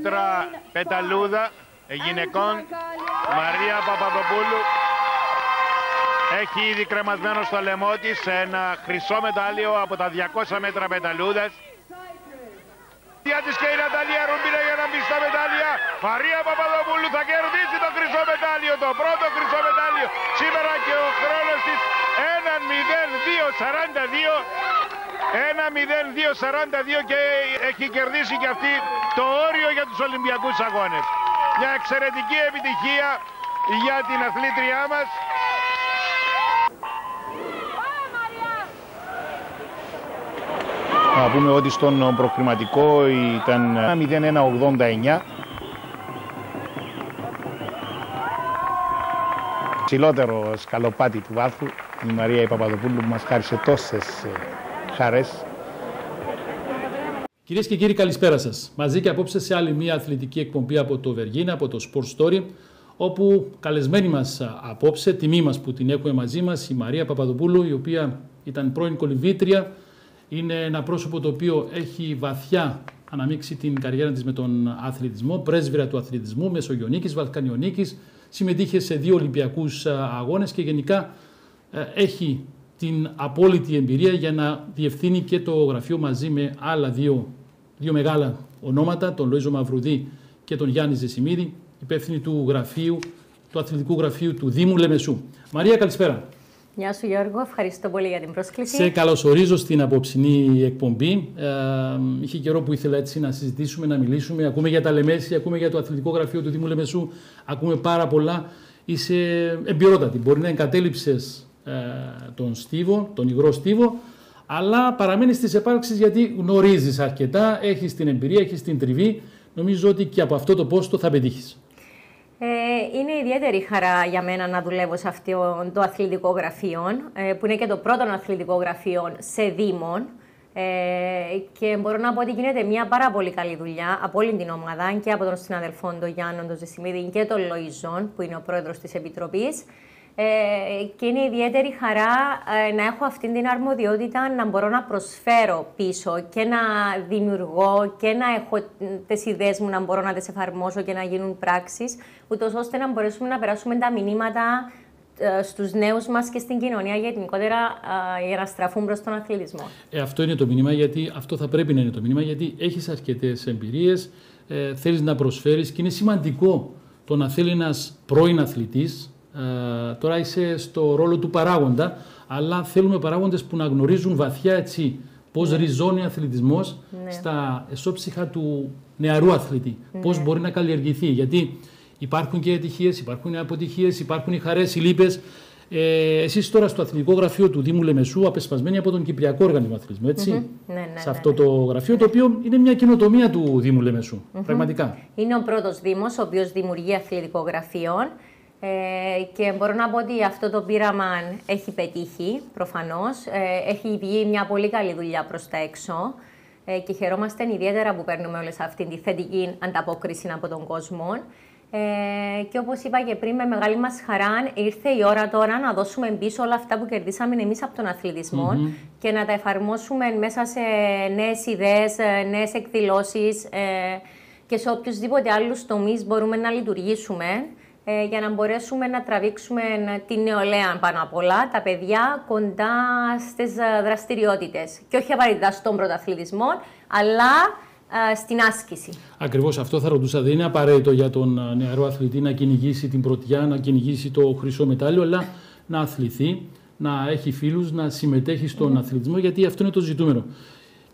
Μέτρα Πεταλούδα γυναικών Μαρία Παπαδοπούλου έχει ήδη κρεμασμένο στο λαιμό της ένα χρυσό μετάλλιο από τα 200 μέτρα πεταλούδας Δια και η Ναταλία Ρουμπίνα για να μπει στα μετάλλια Μαρία Παπαδοπούλου θα κερδίσει το χρυσό μετάλλιο το πρώτο χρυσό μετάλλιο σήμερα και ο χρόνος της 1-0-2-42 1-0-2-42 και έχει κερδίσει και αυτή το όριο για τους Ολυμπιακούς Αγώνες. Μια εξαιρετική επιτυχία για την αθλήτριά μας. Να πούμε ότι στον προκριματικό ήταν 0-1-89. Ψηλότερο σκαλοπάτι του βάθου η Μαρία Παπαδοπούλου που μας χάρισε τόσες ε, χαρές. Κυρίες και κύριοι, καλησπέρα σας. Μαζί και απόψε σε άλλη μια αθλητική εκπομπή από το Βεργίνα, από το Sport Story, όπου καλεσμένη μας απόψε, τιμή μας που την έχουμε μαζί μας, η Μαρία Παπαδοπούλου, η οποία ήταν πρώην κολυβήτρια. Είναι ένα πρόσωπο το οποίο έχει βαθιά αναμίξει την καριέρα της με τον αθλητισμό, πρέσβυρα του αθλητισμού, Μεσογειονίκης, Βαλκανιονίκης. Συμμετείχε σε δύο Ολυμπιακούς αγώνες και γενικά ε, έχει την απόλυτη εμπειρία για να διευθύνει και το γραφείο μαζί με άλλα δύο, δύο μεγάλα ονόματα, τον Λοίζο Μαυρουδή και τον Γιάννη Ζεσιμίδη, υπεύθυνη του γραφείου, του αθλητικού γραφείου του Δήμου Λεμεσού. Μαρία, καλησπέρα. Γεια σου Γιώργο, ευχαριστώ πολύ για την πρόσκληση. Σε καλωσορίζω στην απόψινή εκπομπή. Ε, είχε καιρό που ήθελα έτσι να συζητήσουμε, να μιλήσουμε. Ακούμε για τα Λεμέση, ακούμε για το αθλητικό γραφείο του Δήμου Λεμεσού, ακούμε πάρα πολλά. Είσαι εμπειρότατη. Μπορεί να εγκατέλειψες ε, τον στίβο, τον υγρό στίβο, αλλά παραμένει στις επάρξεις γιατί γνωρίζεις αρκετά, έχεις την εμπειρία, έχεις την τριβή. Νομίζω ότι και από αυτό το πόστο θα πετύχεις. Ε, είναι ιδιαίτερη χαρά για μένα να δουλεύω σε αυτό το αθλητικό γραφείο, ε, που είναι και το πρώτο αθλητικό γραφείο σε Δήμον. Ε, και μπορώ να πω ότι γίνεται μια πάρα πολύ καλή δουλειά από όλη την ομάδα και από τον συναδελφό τον Γιάννο, τον Ζεσιμίδη και τον Λοϊζόν, που είναι ο πρόεδρος της Επιτροπής. Ε, και είναι ιδιαίτερη χαρά ε, να έχω αυτή την αρμοδιότητα να μπορώ να προσφέρω πίσω και να δημιουργώ και να έχω τις ιδέες μου να μπορώ να τις εφαρμόσω και να γίνουν πράξεις, ούτως ώστε να μπορέσουμε να περάσουμε τα μηνύματα ε, στους νέους μας και στην κοινωνία γενικότερα για να στραφούν προς τον αθλητισμό. Ε, αυτό είναι το μήνυμα, γιατί αυτό θα πρέπει να είναι το μήνυμα, γιατί έχεις αρκετές εμπειρίες, ε, θέλεις να προσφέρεις και είναι σημαντικό το να θέλει ένας πρώην αθλητής ε, τώρα είσαι στο ρόλο του παράγοντα, αλλά θέλουμε παράγοντες που να γνωρίζουν βαθιά έτσι πώς ναι. ριζώνει ο αθλητισμός ναι. στα εσώψυχα του νεαρού αθλητή. Ναι. Πώς μπορεί να καλλιεργηθεί. Γιατί υπάρχουν και ατυχίες, υπάρχουν αποτυχίες, υπάρχουν οι χαρές, οι λύπες. Ε, Εσείς τώρα στο αθλητικό γραφείο του Δήμου Λεμεσού, απεσπασμένοι από τον Κυπριακό Οργανισμό Αθλητισμού, Ναι, ναι, σε ναι, αυτό ναι. το γραφείο, το οποίο είναι μια καινοτομία του Δήμου Πραγματικά. Είναι ο πρώτος Δήμος, ο οποίος δημιουργεί αθλητικό γραφείο. Ε, και μπορώ να πω ότι αυτό το πείραμα έχει πετύχει, προφανώς. Ε, έχει βγει μια πολύ καλή δουλειά προς τα έξω ε, και χαιρόμαστε ιδιαίτερα που παίρνουμε όλες αυτή τη θετική ανταπόκριση από τον κόσμο. Ε, και όπως είπα και πριν, με μεγάλη μας χαρά ήρθε η ώρα τώρα να δώσουμε πίσω όλα αυτά που κερδίσαμε εμείς από τον αθλητισμο και να τα εφαρμόσουμε μέσα σε νέες ιδέες, νέες εκδηλώσεις και σε οποιουσδήποτε άλλους τομείς μπορούμε να λειτουργήσουμε. Ε, για να μπορέσουμε να τραβήξουμε ε, την νεολαία πάνω απ' όλα, τα παιδιά κοντά στις ε, δραστηριότητες Και όχι απαραίτητα στον πρωταθλητισμό, αλλά στην άσκηση. Ακριβώς αυτό θα ρωτούσα. Δεν είναι απαραίτητο για τον νεαρό αθλητή να κυνηγήσει την πρωτιά, να κυνηγήσει το χρυσό μετάλλιο, αλλά να αθληθεί, να έχει φίλους, να συμμετέχει στον mm. αθλητισμό, γιατί αυτό είναι το ζητούμενο.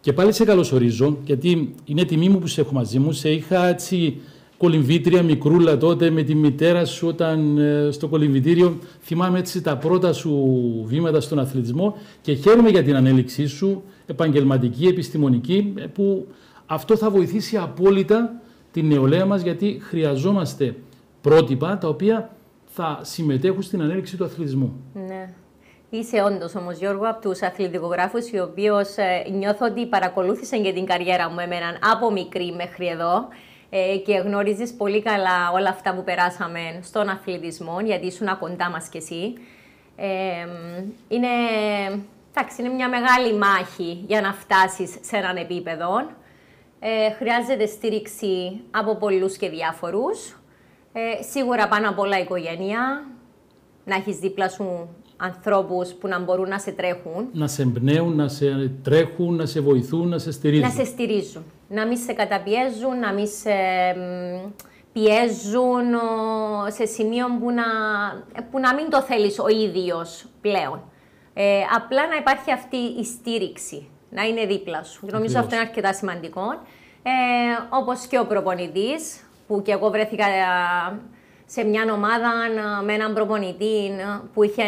Και πάλι σε καλωσορίζω, γιατί είναι τιμή μου που σε έχω μαζί μου. Σε είχα έτσι κολυμβήτρια μικρούλα τότε με τη μητέρα σου όταν ε, στο κολυμβητήριο. Θυμάμαι έτσι τα πρώτα σου βήματα στον αθλητισμό και χαίρομαι για την ανέληξή σου, επαγγελματική, επιστημονική, ε, που αυτό θα βοηθήσει απόλυτα την νεολαία μας γιατί χρειαζόμαστε πρότυπα τα οποία θα συμμετέχουν στην ανέληξη του αθλητισμού. Ναι. Είσαι όντως όμως, Γιώργο, από τους αθλητικογράφους, ο οποίο ε, νιώθω ότι παρακολούθησαν και την καριέρα μου εμένα από μικρή μέχρι εδώ. Ε, και γνωρίζεις πολύ καλά όλα αυτά που περάσαμε στον αθλητισμό, γιατί ήσουν κοντά μας κι εσύ. Ε, είναι, μια μεγάλη μάχη για να φτάσεις σε έναν επίπεδο. Ε, χρειάζεται στήριξη από πολλούς και διάφορους. σίγουρα πάνω απ' όλα οικογένεια, να έχεις δίπλα σου ανθρώπους που να μπορούν να σε τρέχουν. Να σε εμπνέουν, να σε τρέχουν, να σε βοηθούν, να σε στηρίζουν. Να σε στηρίζουν. Να μην σε καταπιέζουν, να μην σε πιέζουν σε σημείο που να, που να μην το θέλεις ο ίδιος πλέον. Ε, απλά να υπάρχει αυτή η στήριξη, να είναι δίπλα σου. Ακριβώς. Νομίζω αυτό είναι αρκετά σημαντικό. Ε, όπως και ο προπονητής, που και εγώ βρέθηκα σε μια ομάδα με έναν προπονητή που είχε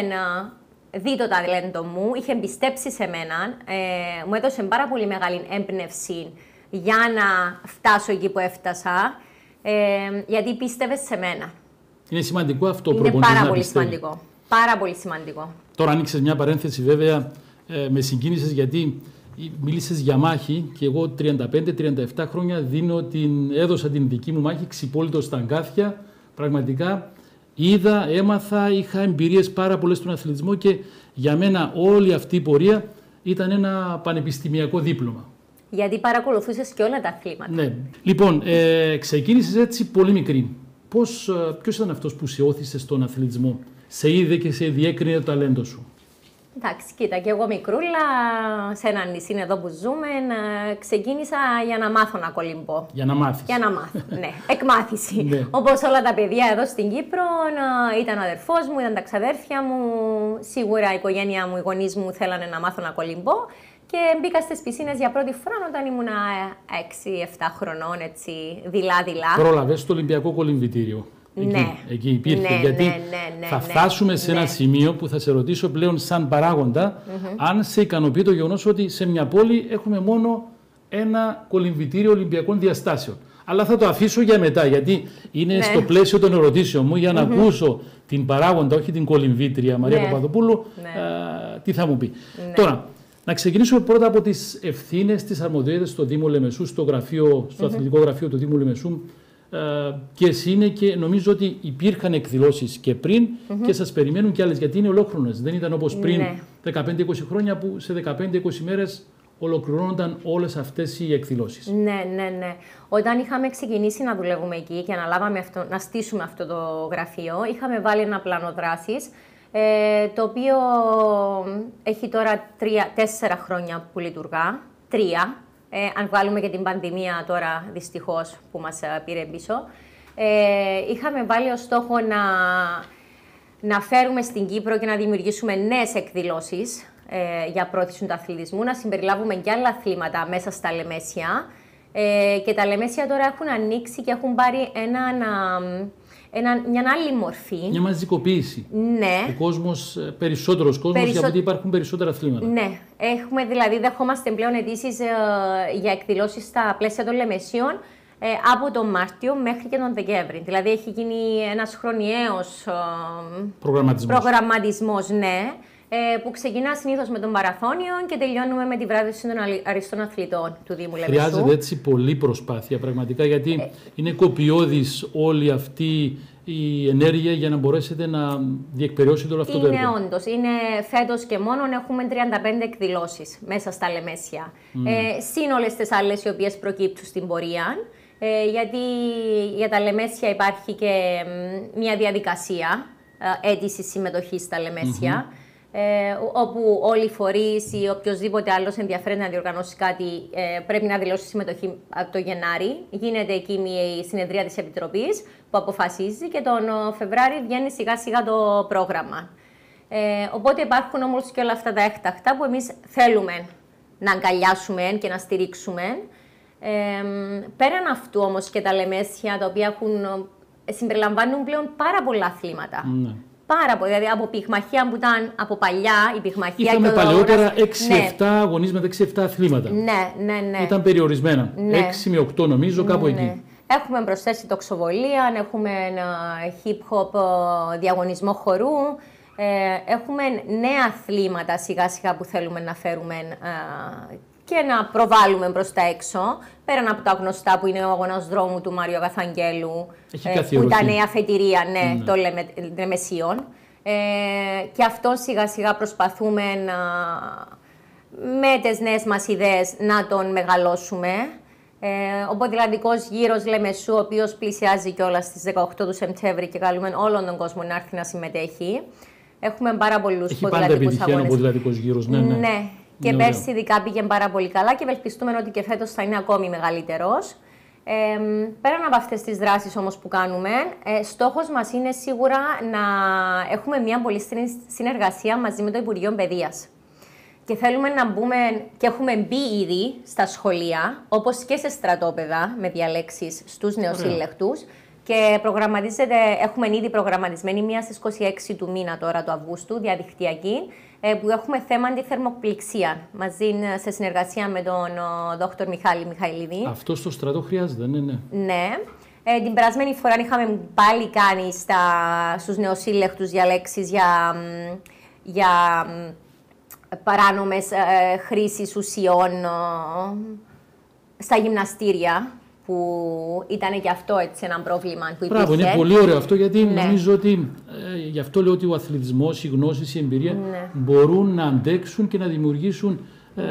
δει το ταλέντο μου, είχε πιστέψει σε μένα, ε, μου έδωσε πάρα πολύ μεγάλη έμπνευση για να φτάσω εκεί που έφτασα, ε, γιατί πίστευες σε μένα. Είναι σημαντικό αυτό που Είναι πάρα πολύ πιστεύει. σημαντικό. Πάρα πολύ σημαντικό. Τώρα άνοιξες μια παρένθεση, βέβαια, ε, με συγκίνησες γιατί ε, μίλησες για μάχη και εγώ 35-37 χρόνια δίνω την, έδωσα την δική μου μάχη ξυπόλυτο στα αγκάθια Πραγματικά είδα, έμαθα, είχα εμπειρίες πάρα πολλές στον αθλητισμό και για μένα όλη αυτή η πορεία ήταν ένα πανεπιστημιακό δίπλωμα. Γιατί παρακολουθούσες και όλα τα αθλήματα. Ναι. Λοιπόν, ε, ξεκίνησες έτσι πολύ μικρή. Πώς, ε, ποιος ήταν αυτός που σε όθησε στον αθλητισμό, σε είδε και σε διέκρινε το ταλέντο σου. Εντάξει, κοίτα, και εγώ μικρούλα, σε ένα νησί εδώ που ζούμε, ξεκίνησα για να μάθω να κολυμπώ. Για να μάθεις. Για να μάθω, ναι. Εκμάθηση. ναι. Όπως όλα τα παιδιά εδώ στην Κύπρο, ήταν ο αδερφός μου, ήταν τα ξαδέρφια μου, σίγουρα η οικογένεια μου, οι γονείς μου θέλανε να μάθω να κολυμπώ. Και μπήκα στις πισίνες για πρώτη φορά όταν ήμουν 6-7 ε, χρονών, έτσι, δειλά-δειλά. Πρόλαβες το Ολυμπιακό Κολυμπητήριο. Εκεί, ναι. εκεί υπήρχε. Ναι, γιατί ναι, ναι, θα φτάσουμε σε ένα σημείο που θα σε ρωτήσω πλέον, σαν παράγοντα, αν σε ικανοποιεί το γεγονός ότι σε μια πόλη έχουμε μόνο ένα κολυμβητήριο Ολυμπιακών Διαστάσεων. Αλλά θα το αφήσω για μετά, γιατί είναι στο πλαίσιο των ερωτήσεων μου για να ακούσω την παράγοντα, όχι την κολυμβήτρια Μαρία Παπαδοπούλου, α, τι θα μου πει. Τώρα, να ξεκινήσουμε πρώτα από τις ευθύνες, τις αρμοδιότητες στο Δήμο Λεμεσού, στο, γραφείο, στο mm αθλητικό γραφείο του Δήμου Λεμεσού. Ε, και εσύ είναι και νομίζω ότι υπήρχαν εκδηλώσεις και πριν και σας περιμένουν κι άλλες γιατί είναι ολόχρονες. Δεν ήταν όπως ναι. πριν 15-20 χρόνια που σε 15-20 μέρες ολοκληρώνονταν όλες αυτές οι εκδηλώσεις. Ναι, ναι, ναι. Όταν είχαμε ξεκινήσει να δουλεύουμε εκεί και αναλάβαμε αυτό, να στήσουμε αυτό το γραφείο, είχαμε βάλει ένα πλάνο δράσης, ε, το οποίο έχει τώρα τρία, τέσσερα χρόνια που λειτουργά, τρία, ε, αν βάλουμε και την πανδημία τώρα, δυστυχώς, που μας ε, πήρε πίσω. Ε, είχαμε βάλει ως στόχο να, να φέρουμε στην Κύπρο και να δημιουργήσουμε νέες εκδηλώσεις ε, για πρόθεση του αθλητισμού, να συμπεριλάβουμε και άλλα αθλήματα μέσα στα λεμέσια. και τα λεμέσια τώρα έχουν ανοίξει και έχουν πάρει ένα ένα, μια άλλη μορφή. Μια μαζικοποίηση. Ναι. Ο κόσμος, ε, περισσότερος κόσμος, Περισσο... γιατί υπάρχουν περισσότερα αθλήματα. Ναι. Έχουμε δηλαδή, δεχόμαστε πλέον αιτήσει ε, για εκδηλώσεις στα πλαίσια των Λεμεσίων ε, από τον Μάρτιο μέχρι και τον Δεκέμβρη. Δηλαδή έχει γίνει ένας χρονιαίος ε, προγραμματισμός. ναι ε, που ξεκινά συνήθως με τον μαραθώνιο και τελειώνουμε με τη βράδυση των αριστών αθλητών του Δήμου Λεμεσού. Χρειάζεται έτσι πολλή προσπάθεια πραγματικά, γιατί ε. είναι κοπιώδης όλη αυτή η ενέργεια για να μπορέσετε να διεκπαιρεώσετε όλο αυτό το έργο. Είναι όντως. Είναι φέτος και μόνο έχουμε 35 εκδηλώσεις μέσα στα Λεμέσια. Mm. Ε, Συν τις άλλες οι οποίες προκύπτουν στην πορεία. Ε, γιατί για τα Λεμέσια υπάρχει και μια διαδικασία ε, αίτησης συμμετοχής στα Λεμέσια. Mm -hmm ε, όπου όλοι οι φορείς ή οποιοδήποτε άλλος ενδιαφέρεται να διοργανώσει κάτι ε, πρέπει να δηλώσει συμμετοχή από το Γενάρη. Γίνεται εκεί η οποιοδηποτε αλλο ενδιαφερεται να διοργανωσει κατι πρεπει να δηλωσει συμμετοχη απο το γεναρη γινεται εκει η συνεδρια της Επιτροπής που αποφασίζει και τον ε, Φεβράρη βγαίνει σιγά σιγά το πρόγραμμα. Ε, οπότε υπάρχουν όμως και όλα αυτά τα έκτακτα που εμείς θέλουμε να αγκαλιάσουμε και να στηρίξουμε. Ε, πέραν αυτού όμως και τα λεμέσια τα οποία έχουν, ε, συμπεριλαμβάνουν πλέον πάρα πολλά αθλήματα. Ναι πάρα πολύ. Δηλαδή από πυγμαχία που ήταν από παλιά, η πυγμαχία Είχαμε παλαιότερα 6-7 αγωνισματα 6-7 αθλήματα. Ναι, ναι, ναι. Ήταν περιορισμένα. 6 ναι. με 8 νομίζω, κάπου ναι. εκεί. Έχουμε προσθέσει τοξοβολία, έχουμε ένα hip hop ε, διαγωνισμό χορού. Ε, έχουμε νέα αθλήματα σιγά σιγά που θέλουμε να φέρουμε ε, και να προβάλλουμε προ τα έξω. Πέραν από τα γνωστά που είναι ο αγώνα δρόμου του Μάριο Αγαθαγγέλου, ε, που ήταν η αφετηρία, ναι, ναι. το λέμε, Μεσίων. Ε, και αυτό σιγά σιγά προσπαθούμε να, με τις νέες μας ιδέες να τον μεγαλώσουμε. Ε, ο ποδηλατικός γύρος Λεμεσού, ο οποίος πλησιάζει κιόλας στις 18 του Σεπτέμβρη και καλούμε όλον τον κόσμο να έρθει να συμμετέχει. Έχουμε πάρα πολλούς Έχει πάντα επιτυχία ο ποδηλατικός γύρος, ναι. ναι. ναι. Και ναι, πέρσι ειδικά πήγε πάρα πολύ καλά και ευελπιστούμε ότι και φέτος θα είναι ακόμη μεγαλύτερος. Ε, πέραν από αυτές τις δράσεις όμως που κάνουμε, ε, στόχος μας είναι σίγουρα να έχουμε μια πολύ στενή συνεργασία μαζί με το Υπουργείο Παιδείας. Και θέλουμε να μπούμε και έχουμε μπει ήδη στα σχολεία, όπως και σε στρατόπεδα με διαλέξεις στους νεοσύλλεκτους. Και προγραμματίζεται, έχουμε ήδη προγραμματισμένη μία στις 26 του μήνα τώρα του Αυγούστου, διαδικτυακή, ε, που έχουμε θέμα θερμοπληξία μαζί ε, σε συνεργασία με τον δ. Μιχάλη Μιχαηλίδη. Αυτό στο στρατό χρειάζεται, ναι, ναι. Ναι. Ε, την περασμένη φορά είχαμε πάλι κάνει στα, στους νεοσύλλεκτους διαλέξεις για, για παράνομες ε, ουσιών στα γυμναστήρια που ήταν και αυτό έτσι, ένα πρόβλημα που υπήρχε. Μπράβο, είναι πολύ ωραίο αυτό γιατί ναι. νομίζω ότι ε, γι' αυτό λέω ότι ο αθλητισμός, η γνώση, η εμπειρία ναι. μπορούν να αντέξουν και να δημιουργήσουν ε,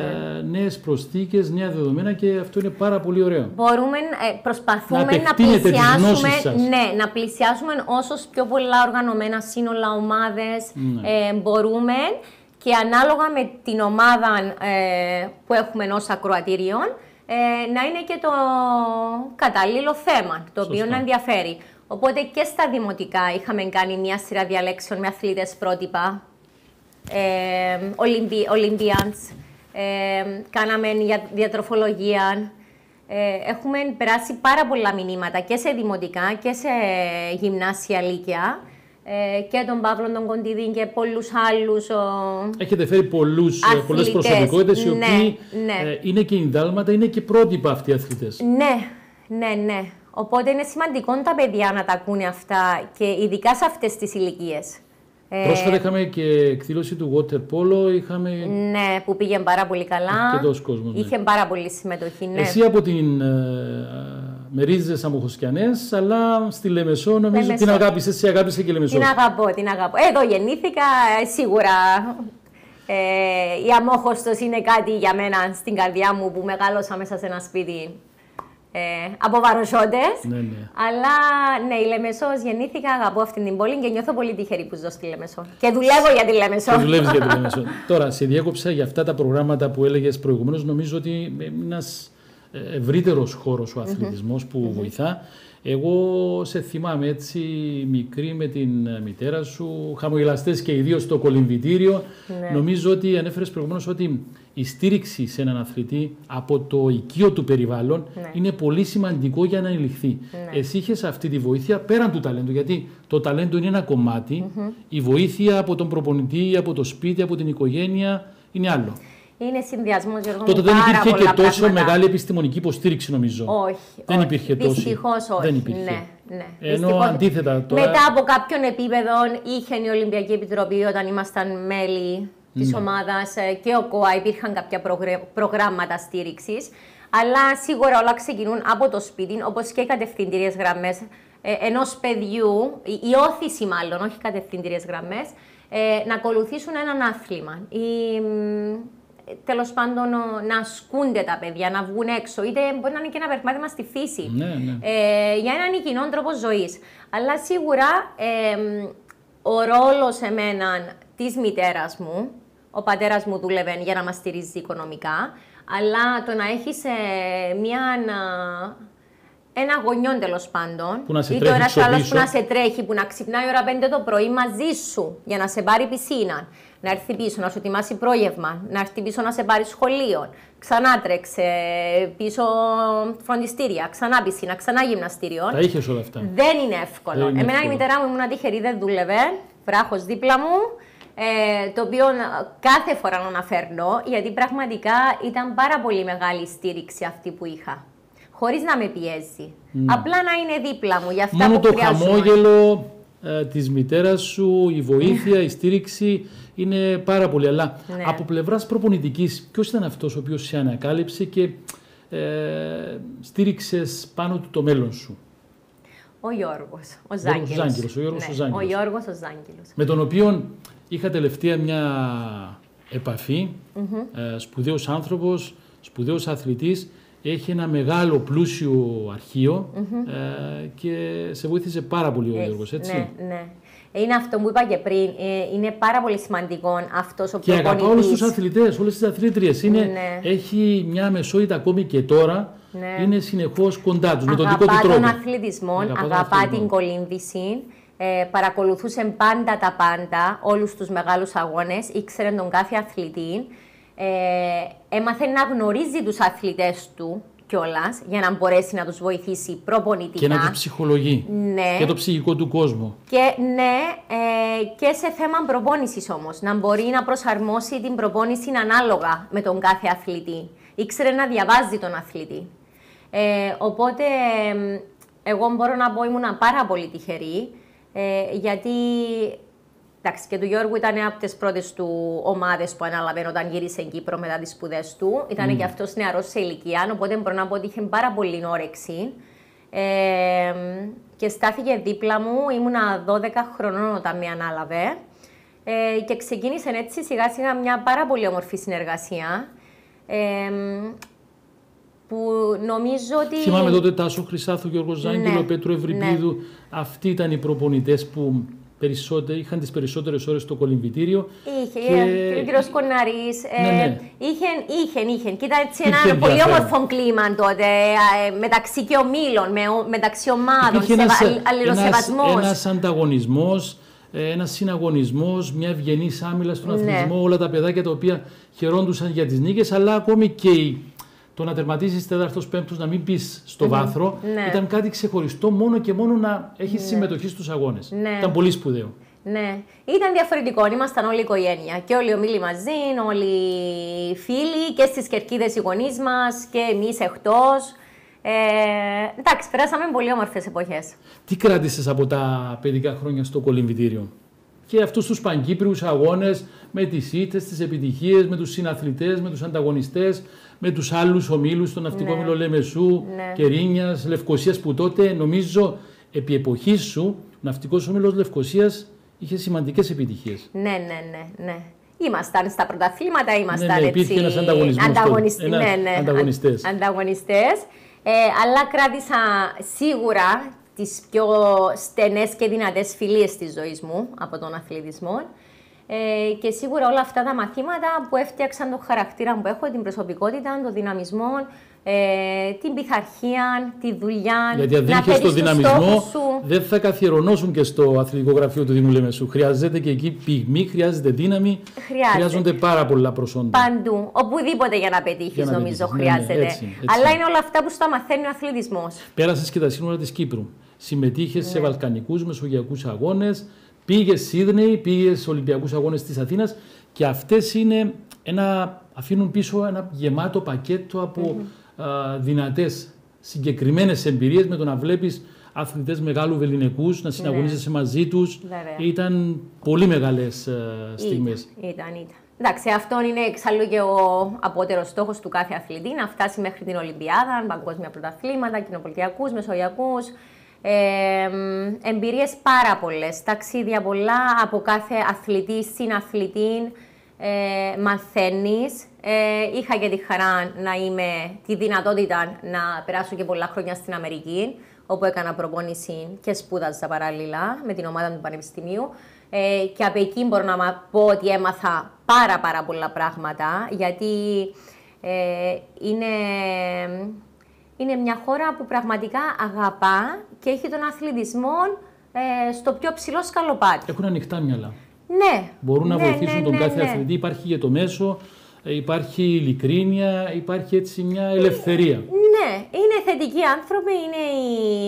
ναι. νέες προσθήκες, νέα δεδομένα και αυτό είναι πάρα πολύ ωραίο. Μπορούμε, ε, προσπαθούμε να, να πλησιάσουμε, ναι, να πλησιάσουμε όσο πιο πολλά οργανωμένα σύνολα, ομάδες ναι. ε, μπορούμε και ανάλογα με την ομάδα που έχουμε ενός ακροατήριων, ε, να είναι και το κατάλληλο θέμα το οποίο να ενδιαφέρει. Οπότε και στα δημοτικά είχαμε κάνει μια σειρά διαλέξεων με αθλητές πρότυπα, ε, Olympians, ε, κάναμε διατροφολογία. Ε, έχουμε περάσει πάρα πολλά μηνύματα και σε δημοτικά και σε γυμνάσια λύκεια ε, και τον Παύλο τον Κοντιδί και πολλούς άλλους. Έχετε φέρει ε, πολλές προσωπικότητες οι ναι, οποίοι ναι. Ε, είναι και εντάλματα, είναι και πρότυπα αυτοί οι αθλητές. Ναι, ναι, ναι. Οπότε είναι σημαντικό τα παιδιά να τα ακούνε αυτά και ειδικά σε αυτές τις ηλικίες. Πρόσφατα είχαμε και εκδήλωση του water polo. Είχαμε... Ναι, που πήγε πάρα πολύ καλά. Και κόσμος. Ναι. Είχε πάρα πολύ συμμετοχή. Ναι. Εσύ από την με ρίζες αμοχωσιανέ, αλλά στη Λεμεσό νομίζω την αγάπησες. Σε αγάπησες και Λεμεσό. Την αγαπώ, την αγαπώ. Εδώ γεννήθηκα ε, σίγουρα. Ε, η αμόχωστος είναι κάτι για μένα στην καρδιά μου που μεγάλωσα μέσα σε ένα σπίτι ε, από βαροσότε. Ναι, ναι. Αλλά ναι, η Λεμεσός γεννήθηκα, αγαπώ αυτή την πόλη και νιώθω πολύ τυχερή που ζω στη Λεμεσό. Και δουλεύω για τη Λεμεσό. Και δουλεύεις για τη Λεμεσό. Τώρα, σε διέκοψα για αυτά τα προγράμματα που έλεγες προηγουμένως. Νομίζω ότι ε, ένας ευρύτερος χώρος ο αθλητισμο που mm βοηθά. Εγώ σε θυμάμαι έτσι μικρή με την μητέρα σου, χαμογελαστές και ιδίω στο κολυμβητηριο ναι. Νομίζω ότι ανέφερες προηγουμένως ότι η στήριξη σε έναν αθλητή από το οικείο του περιβάλλον ναι. είναι πολύ σημαντικό για να ελιχθεί. Ναι. Εσύ είχες αυτή τη βοήθεια πέραν του ταλέντου, γιατί το ταλέντο είναι ένα κομμάτι, η βοήθεια από τον προπονητή, από το σπίτι, από την οικογένεια είναι άλλο. Είναι συνδυασμός Γιώργο Τότε δεν υπήρχε και τόσο πράγματα. μεγάλη επιστημονική υποστήριξη, νομίζω. Όχι. Δεν όχι. υπήρχε τόσο. Δυστυχώς όχι. Δεν υπήρχε. Ναι, ναι. Ενώ Δυστυχώς... αντίθετα τώρα... Μετά από κάποιον επίπεδο είχε η Ολυμπιακή Επιτροπή όταν ήμασταν μέλη της ναι. ομάδας ε, και ο ΚΟΑ υπήρχαν κάποια προγράμματα στήριξης. Αλλά σίγουρα όλα ξεκινούν από το σπίτι, όπως και οι κατευθυντήριες γραμμές ε, ενός παιδιού, η όθηση μάλλον, όχι κατευθυντήριες γραμμές, ε, να ακολουθήσουν έναν άθλημα. Η τέλος πάντων να ασκούνται τα παιδιά, να βγουν έξω. Είτε μπορεί να είναι και ένα περπάτημα στη φύση. Ναι, ναι. Ε, για έναν κοινό τρόπο ζωής. Αλλά σίγουρα ο ρόλος εμέναν της μητέρας μου, ο πατέρας μου δούλευε για να μας στηρίζει οικονομικά. Αλλά το να έχεις ε, μια ένα γονιό τέλος πάντων. Που να σε ή τρέχει το ένα άλλο που να σε τρέχει, που να ξυπνάει ώρα 5 το πρωί μαζί σου για να σε πάρει πισίνα. Να έρθει πίσω, να σου ετοιμάσει πρόγευμα, να έρθει πίσω να σε πάρει σχολείο. Ξανά τρέξε πίσω φροντιστήρια, ξανά πισίνα, ξανά γυμναστήριο. Τα είχες όλα αυτά. Δεν είναι εύκολο. Δεν είναι Εμένα εύκολο. η μητέρα μου ήμουν τυχερή, δεν δούλευε. Βράχος δίπλα μου. Ε, το οποίο κάθε φορά να αναφέρνω, γιατί πραγματικά ήταν πάρα πολύ μεγάλη στήριξη αυτή που είχα χωρίς να με πιέζει. Απλά να είναι δίπλα μου για αυτά Μόνο που το χαμόγελο ε, της μητέρας σου, η βοήθεια, η στήριξη είναι πάρα πολύ. Αλλά ναι. από πλευράς προπονητικής, ποιος ήταν αυτός ο οποίος σε ανακάλυψε και ε, στήριξες πάνω του το μέλλον σου. Ο Γιώργος, ο Ζάγκελος. Ναι, ο Γιώργος, ο Ζάγκελος. Ο Γιώργος ο Με τον οποίο είχα τελευταία μια επαφή, mm-hmm. ε, σπουδαίος άνθρωπος, σπουδαίος αθλητής έχει ένα μεγάλο πλούσιο ε, και σε βοήθησε πάρα πολύ ο Γιώργος, έτσι. Ναι, ναι, Είναι αυτό που είπα και πριν. Ε, είναι πάρα πολύ σημαντικό αυτός ο προπονητής. Και αγαπά όλους τους αθλητές, όλες τις αθλήτριες. Ναι. Έχει μια μεσότητα ακόμη και τώρα. Ναι. Είναι συνεχώς κοντά τους με τον δικό του τρόπο. Τον αθλητισμό, αγαπά, την κολύμβηση. Ε, παρακολουθούσε πάντα τα πάντα, όλους τους μεγάλους αγώνες, ήξερε τον κάθε αθλητή. Ε, έμαθε να γνωρίζει τους αθλητές του κιόλας για να μπορέσει να τους βοηθήσει προπονητικά. Και να τους ψυχολογεί. Ναι. Και το ψυχικό του κόσμο. Και ναι, ε, και σε θέμα προπόνησης όμως. Να μπορεί να προσαρμόσει την προπόνηση ανάλογα με τον κάθε αθλητή. Ήξερε να διαβάζει τον αθλητή. Ε, οπότε, εγώ μπορώ να πω ήμουν πάρα πολύ τυχερή, ε, γιατί Εντάξει, και του Γιώργου ήταν από τις πρώτες του ομάδες που ανάλαβε όταν γύρισε στην Κύπρο μετά τις σπουδές του. Ήταν και αυτός νεαρός σε ηλικία, οπότε μπορώ να πω ότι είχε πάρα πολύ όρεξη. και στάθηκε δίπλα μου, ήμουνα 12 χρονών όταν με ανάλαβε. Ε, και ξεκίνησε έτσι σιγά σιγά μια πάρα πολύ όμορφη συνεργασία. που νομίζω ότι. Θυμάμαι τότε Τάσο Χρυσάθου, Γιώργος Ζάγκελο, ναι, Πέτρο ναι. Ευρυπίδου. Αυτοί ήταν οι προπονητές που περισσότερο είχαν τις περισσότερες ώρες στο κολυμπητήριο. Είχε, και... ο κ. Κοναρής, είχε, ναι, ναι. είχε, είχε. Και έτσι ένα πολύ όμορφο κλίμα τότε, ε, ε, μεταξύ και ομίλων, με, μεταξύ ομάδων, σε, ένας, αλληλοσεβασμός. Ένας, ένας ε, ένας συναγωνισμός, μια ευγενής άμυλα στον ναι. αθλητισμό, όλα τα παιδάκια τα οποία χαιρόντουσαν για τις νίκες, αλλά ακόμη και οι το να τερματίσει τέταρτος, πέμπτος, να μην πεις στο βάθρο. Ναι. Ήταν κάτι ξεχωριστό, μόνο και μόνο να έχεις ναι. συμμετοχή στους αγώνες. Ναι. Ήταν πολύ σπουδαίο. Ναι. Ήταν διαφορετικό. Ήμασταν όλη η οικογένεια. Και όλοι οι ομίλοι μαζί, όλοι οι φίλοι και στις κερκίδες οι γονείς μας και εμείς εκτός. Ε, εντάξει, περάσαμε πολύ όμορφες εποχές. Τι κράτησες από τα παιδικά χρόνια στο κολυμβητήριο, και αυτούς τους πανκύπριους αγώνες με τις ήττες, τις επιτυχίες, με τους συναθλητές, με τους ανταγωνιστές, με τους άλλους ομίλους, τον ναυτικό ναι. όμιλο Λεμεσού, ναι. Κερίνιας, Λευκοσίας που τότε νομίζω επί εποχής σου ο ναυτικός όμιλο Λευκοσίας είχε σημαντικές επιτυχίες. Ναι, ναι, ναι, ναι. Ήμασταν στα πρωταθλήματα, ήμασταν ναι, ναι, έτσι. Υπήρχε ένα Ανταγωνιστέ. αλλά κράτησα σίγουρα τις πιο στενές και δυνατές φιλίες της ζωής μου από τον αθλητισμό. Ε, και σίγουρα όλα αυτά τα μαθήματα που έφτιαξαν τον χαρακτήρα που έχω, την προσωπικότητα, τον δυναμισμό, ε, την πειθαρχία, τη δουλειά. Γιατί αν δεν είχε τον δυναμισμό, δεν θα καθιερωνώσουν και στο αθλητικό γραφείο του Δήμου Λεμεσού. Χρειάζεται και εκεί πυγμή, χρειάζεται δύναμη. Χρειάζεται. Χρειάζονται πάρα πολλά προσόντα. Παντού. Οπουδήποτε για να πετύχεις, νομίζω, χρειάζεται. Ναι, ναι, έτσι, Αλλά είναι όλα αυτά που στα μαθαίνει ο αθλητισμός. Πέρασες και τα σύνορα της Κύπρου. Συμμετείχες ναι. σε βαλκανικούς μεσογειακούς αγώνες. Πήγε Σίδνεϊ, πήγε στους Ολυμπιακούς Αγώνες της Αθήνας και αυτές είναι ένα, αφήνουν πίσω ένα γεμάτο πακέτο από mm-hmm. δυνατές συγκεκριμένες εμπειρίες με το να βλέπεις αθλητές μεγάλου βεληνικούς, να συναγωνίζεσαι ναι. μαζί τους. Ήταν πολύ μεγάλες ε, στιγμές. στιγμές. ήταν, Εντάξει, αυτό είναι εξάλλου και ο απότερος στόχος του κάθε αθλητή, να φτάσει μέχρι την Ολυμπιάδα, παγκόσμια πρωταθλήματα, κοινοπολιτιακούς, μεσογειακούς ε, εμπειρίες πάρα πολλές, ταξίδια πολλά, από κάθε αθλητή, συναθλητή, ε, μαθαίνεις. Ε, είχα και τη χαρά να είμαι, τη δυνατότητα να περάσω και πολλά χρόνια στην Αμερική, όπου έκανα προπόνηση και σπούδαζα παράλληλα με την ομάδα του Πανεπιστημίου. Ε, και από εκεί μπορώ να πω ότι έμαθα πάρα πάρα πολλά πράγματα, γιατί ε, είναι είναι μια χώρα που πραγματικά αγαπά και έχει τον αθλητισμό ε, στο πιο ψηλό σκαλοπάτι. Έχουν ανοιχτά μυαλά. Ναι. Μπορούν να ναι, βοηθήσουν ναι, τον ναι, κάθε αθλητή. Υπάρχει για το μέσο, ε, υπάρχει ειλικρίνεια, υπάρχει έτσι μια ελευθερία. Ναι, είναι θετικοί άνθρωποι, είναι η,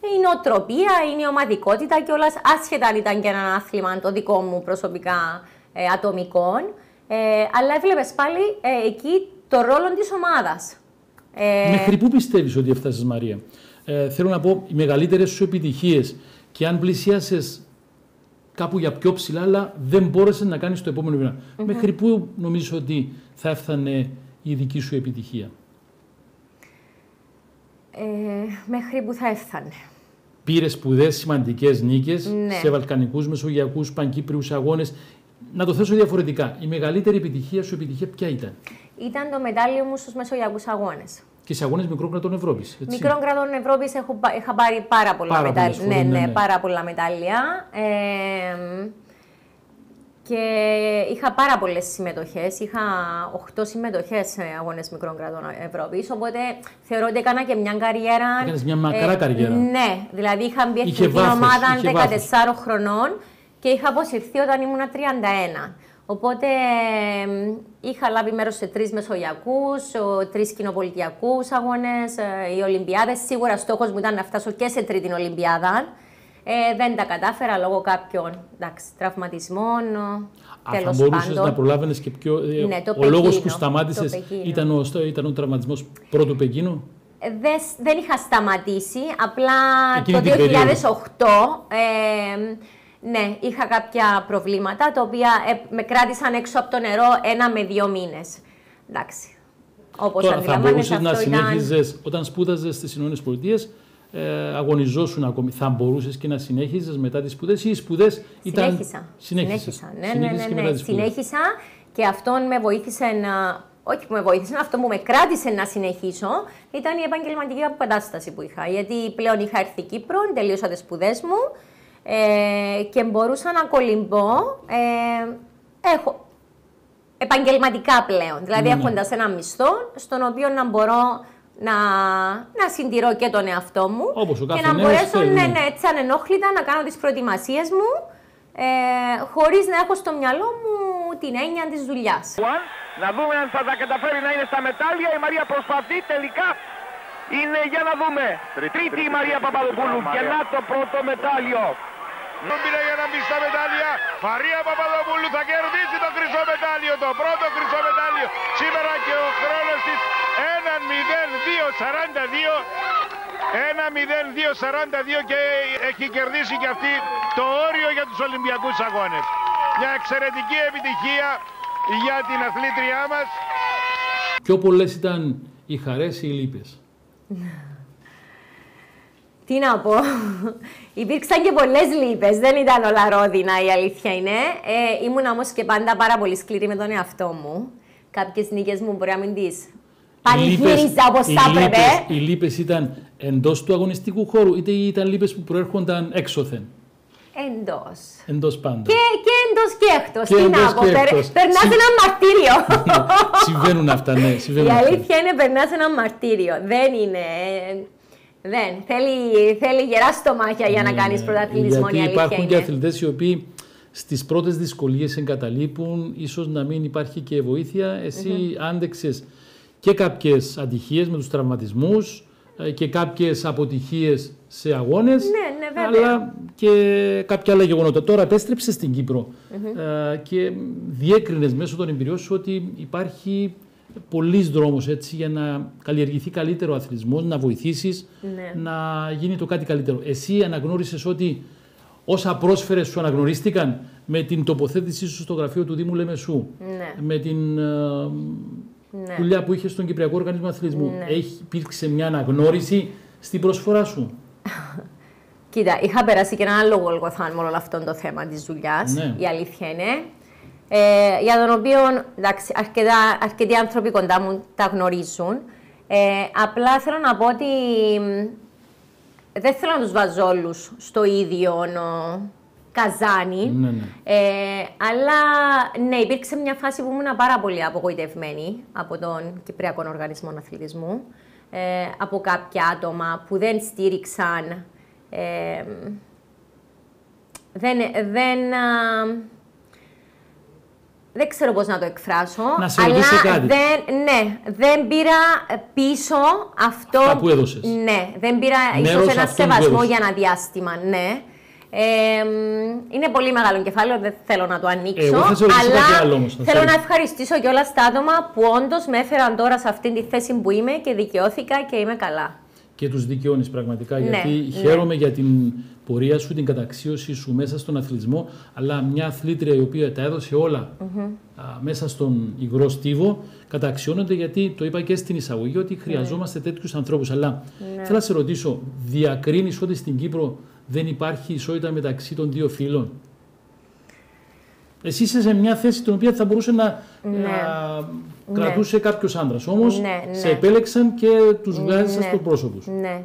η νοοτροπία, είναι η ομαδικότητα και όλα άσχετα αν ήταν και ένα άθλημα το δικό μου προσωπικά ε, ατομικών. Ε, αλλά έβλεπες πάλι ε, εκεί το ρόλο της ομάδας. Ε, μέχρι πού πιστεύεις ότι έφτασες, Μαρία. Ε, θέλω να πω, οι μεγαλύτερες σου επιτυχίες και αν πλησίασε κάπου για πιο ψηλά, αλλά δεν μπόρεσες να κάνεις το επόμενο βήμα. Μέχρι πού νομίζω ότι θα έφτανε η δική σου επιτυχία. Ε, μέχρι που θα έφτανε. Πήρες σπουδές, σημαντικές νίκες ναι. σε βαλκανικούς, μεσογειακούς, πανκύπριους αγώνες. Να το θέσω διαφορετικά. Η μεγαλύτερη επιτυχία σου επιτυχία ποια ήταν ήταν το μετάλλιο μου στους Μεσογειακούς Αγώνες. Και σε αγώνες μικρών κρατών Ευρώπης. Μικρών κρατών Ευρώπης είχα πάρει πάρα πολλά πάρα μετάλλια. ναι, ναι, ναι, πάρα πολλά μετάλλια. Ε, και είχα πάρα πολλές συμμετοχές. Είχα 8 συμμετοχές σε αγώνες μικρών κρατών Ευρώπης. Οπότε θεωρώ ότι έκανα και μια καριέρα. Έκανες μια μακρά ε, καριέρα. Ναι, δηλαδή είχα μπει στην ομάδα 14 βάθος. χρονών και είχα αποσυρθεί όταν ήμουν 31. Οπότε είχα λάβει μέρος σε τρεις μεσογειακούς, τρεις κοινοπολιτιακούς αγώνες, ε, οι Ολυμπιάδες. Σίγουρα στόχος μου ήταν να φτάσω και σε τρίτη Ολυμπιάδα. Ε, δεν τα κατάφερα λόγω κάποιων εντάξει, τραυματισμών. Αν θα μπορούσε να προλάβαινες και πιο. Ε, ναι, το ο λόγος που σταμάτησες ήταν ο, ήταν ο τραυματισμός πρώτου Πεκίνου. Δεν, είχα σταματήσει. Απλά το 2008 ναι, είχα κάποια προβλήματα, τα οποία ε, με κράτησαν έξω από το νερό ένα με δύο μήνες. Εντάξει. Όπως Τώρα θα μπορούσε να συνέχιζες όταν σπούδαζες στις ΗΠΑ, ε, αγωνιζόσουν ακόμη. Θα μπορούσες και να συνέχιζες μετά τις σπουδές ή οι σπουδές ήταν. Συνέχισα. Συνέχισες. Συνέχισα. Ναι, ναι, ναι. ναι, Και συνέχισα και αυτόν με βοήθησε να. Όχι που με βοήθησε, αυτό που με κράτησε να συνεχίσω ήταν η επαγγελματική αποκατάσταση που είχα. Γιατί πλέον είχα έρθει Κύπρο, τελείωσα τις σπουδές μου. Ε, και μπορούσα να κολυμπώ ε, έχω, επαγγελματικά πλέον. Δηλαδή έχοντα έχοντας ένα μισθό στον οποίο να μπορώ να, να συντηρώ και τον εαυτό μου και να μπορέσω ναι, ναι, έτσι ανενόχλητα να κάνω τις προετοιμασίες μου ε, χωρίς να έχω στο μυαλό μου την έννοια της δουλειάς. Να δούμε αν θα τα καταφέρει να είναι στα μετάλλια. Η Μαρία προσπαθεί τελικά. Είναι για να δούμε. Τρίτη, τρίτη η Μαρία Παπαδοπούλου. Και να το πρώτο μετάλλιο. Μπούμπινα για να μπει στα μετάλλια. Μαρία Παπαδοπούλου θα κερδίσει το χρυσό μετάλλιο, το πρώτο χρυσό μετάλλιο. Σήμερα και ο χρόνος της 1-0-2-42. 1-0-2-42 και έχει κερδίσει και αυτή το όριο για τους Ολυμπιακούς Αγώνες. Μια εξαιρετική επιτυχία για την αθλήτριά μας. Πιο πολλές ήταν οι χαρές ή οι λύπες. Τι να πω. Υπήρξαν και πολλές λύπες. Δεν ήταν όλα ρόδινα, η αλήθεια είναι. Ε, ήμουν όμως και πάντα πάρα πολύ σκληρή με τον εαυτό μου. Κάποιες νίκες μου μπορεί να μην τις πανηγύριζα όπως θα έπρεπε. Οι λύπες ήταν εντός του αγωνιστικού χώρου, είτε ήταν λύπες που προέρχονταν έξωθεν. Εντός. Εντός πάντα. Και, και εντός και εκτός. Τι να πω, περνά ένα μαρτύριο. συμβαίνουν αυτά, ναι. η αλήθεια είναι περνάς ένα μαρτύριο. Δεν είναι. Ε, δεν. Θέλει, θέλει γερά στομάχια για να ναι, κάνεις ναι, πρωταθλητισμό. Γιατί υπάρχουν και αθλητέ οι οποίοι στις πρώτες δυσκολίες εγκαταλείπουν, ίσως να μην υπάρχει και βοήθεια. Εσύ άντεξες και κάποιες ατυχίες με τους τραυματισμούς ε, και κάποιες αποτυχίες σε αγώνες. Ναι, ναι, βέβαια. Αλλά και κάποια άλλα γεγονότα. Τώρα επέστρεψες στην κυπρο ε, και διέκρινες μέσω των εμπειριών σου ότι υπάρχει πολλοί δρόμο έτσι για να καλλιεργηθεί καλύτερο ο αθλητισμός, να βοηθήσεις ναι. να γίνει το κάτι καλύτερο. Εσύ αναγνώρισες ότι όσα πρόσφερες σου αναγνωρίστηκαν με την τοποθέτησή σου στο γραφείο του Δήμου Λεμεσού, ναι. με την ε, ναι. δουλειά που είχες στον Κυπριακό Οργανισμό Αθλητισμού. Ναι. Έχει, υπήρξε μια αναγνώριση στην προσφορά σου. Κοίτα, είχα περάσει και ένα άλλο γολγοθάν με όλο αυτό το θέμα της δουλειάς. Ναι. Η αλήθεια είναι. Ε, για τον οποίο εντάξει, αρκετά, αρκετοί άνθρωποι κοντά μου τα γνωρίζουν. Ε, απλά θέλω να πω ότι δεν θέλω να τους βάζω όλους στο ίδιο καζάνι, ναι. ναι. Ε, αλλά ναι, υπήρξε μια φάση που ήμουν πάρα πολύ απογοητευμένη από τον Κυπριακό Οργανισμό Αθλητισμού, από κάποια άτομα που δεν στήριξαν, δεν, δεν, δεν ξέρω πώς να το εκφράσω. Να σε αλλά κάτι. Δεν, ναι, δεν πήρα πίσω αυτό... που έδωσες. Ναι, δεν πήρα Μέρος ίσως ένα σεβασμό για ένα διάστημα, ναι. είναι πολύ μεγάλο κεφάλαιο, δεν θέλω να το ανοίξω. αλλά θέλω να ευχαριστήσω και όλα τα άτομα που όντως με έφεραν τώρα σε αυτή τη θέση που είμαι και δικαιώθηκα και είμαι καλά και τους δικαιώνεις πραγματικά. Ναι, γιατί ναι. χαίρομαι για την πορεία σου, την καταξίωση σου μέσα στον αθλητισμό. Αλλά μια αθλήτρια η οποία τα έδωσε όλα μέσα στον υγρό στίβο, καταξιώνονται γιατί το είπα και στην εισαγωγή ότι ναι. χρειαζόμαστε ναι. τέτοιους ανθρώπους. Αλλά θέλω να σε ρωτήσω, διακρίνεις ότι στην Κύπρο δεν υπάρχει ισότητα μεταξύ των δύο φίλων. Εσύ είσαι σε μια θέση την οποία θα μπορούσε να, ναι. Ναι. κρατούσε ναι. κάποιο άντρα. Όμω σε επέλεξαν και τους βγάζεις ναι. πρόσωπο Ναι.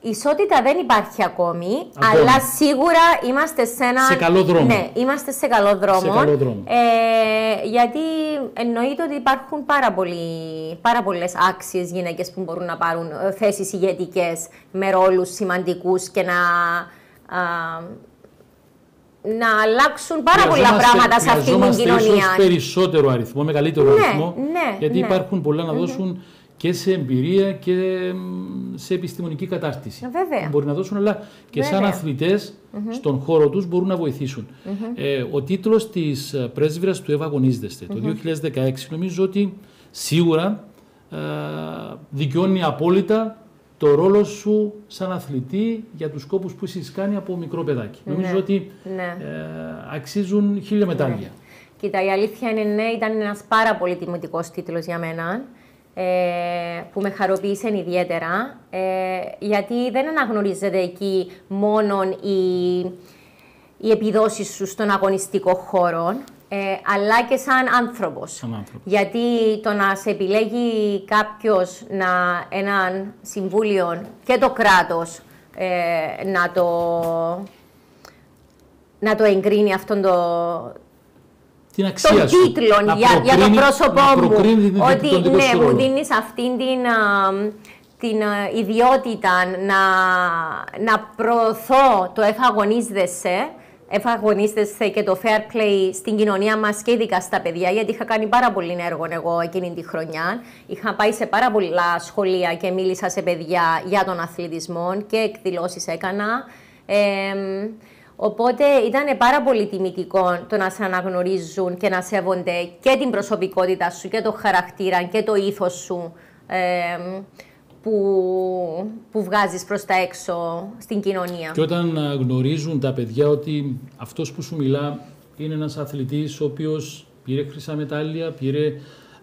Ισότητα δεν υπάρχει ακόμη, αλλά σίγουρα είμαστε σε ένα. Σε καλό δρόμο. Ναι, είμαστε σε καλό δρόμο. Σε καλό δρόμο. Ε, γιατί εννοείται ότι υπάρχουν πάρα, πάρα πολλές άξιες γυναίκες που μπορούν να πάρουν ε, θέσεις ηγετικές με ρόλους σημαντικούς και να να αλλάξουν πάρα πολλά πράγματα σε αυτήν την κοινωνία. Ίσως περισσότερο αριθμό, μεγαλύτερο ναι, αριθμό, ναι, γιατί ναι. υπάρχουν πολλά να δώσουν και σε εμπειρία και σε επιστημονική κατάρτιση. Βέβαια. Μπορεί να δώσουν, αλλά και σαν αθλητε στον χώρο τους μπορούν να βοηθήσουν. ε, ο τίτλος της ε, πρέσβυρας του έβαγονίζδεστε το 2016 νομίζω ότι σίγουρα ε, δικαιώνει απόλυτα το ρόλο σου σαν αθλητή για τους σκόπους που είσαι κάνει από μικρό παιδάκι. Ναι. Νομίζω ότι ναι. ε, αξίζουν χίλια μετάλλια. Ναι. Κοίτα, η αλήθεια είναι ναι, ήταν ένας πάρα πολύ τιμητικός τίτλος για μένα, ε, που με χαροποίησε ιδιαίτερα, ε, γιατί δεν αναγνωρίζεται εκεί μόνο η, η σου στον αγωνιστικό χώρο, ε, αλλά και σαν άνθρωπος. Γιατί το να σε επιλέγει κάποιος να, έναν συμβούλιο και το κράτος ε, να, το, να το εγκρίνει αυτόν το, τον τίτλο για, για, το πρόσωπό μου. ότι ναι, μου δίνεις αυτήν την, την ιδιότητα να, να προωθώ το εφαγωνίσδεσαι εφαγωνίστε και το fair play στην κοινωνία μας και ειδικά στα παιδιά, γιατί είχα κάνει πάρα πολύ έργο εγώ εκείνη τη χρονιά. Είχα πάει σε πάρα πολλά σχολεία και μίλησα σε παιδιά για τον αθλητισμό και εκδηλώσεις έκανα. Οπότε ήταν πάρα πολύ τιμητικό το να σε αναγνωρίζουν και να σέβονται και την προσωπικότητα σου και το χαρακτήρα και το ήθος σου που, που βγάζεις προς τα έξω στην κοινωνία. Και όταν ε, γνωρίζουν τα παιδιά ότι αυτός που σου μιλά είναι ένας αθλητής ο οποίος πήρε χρυσά μετάλλια, πήρε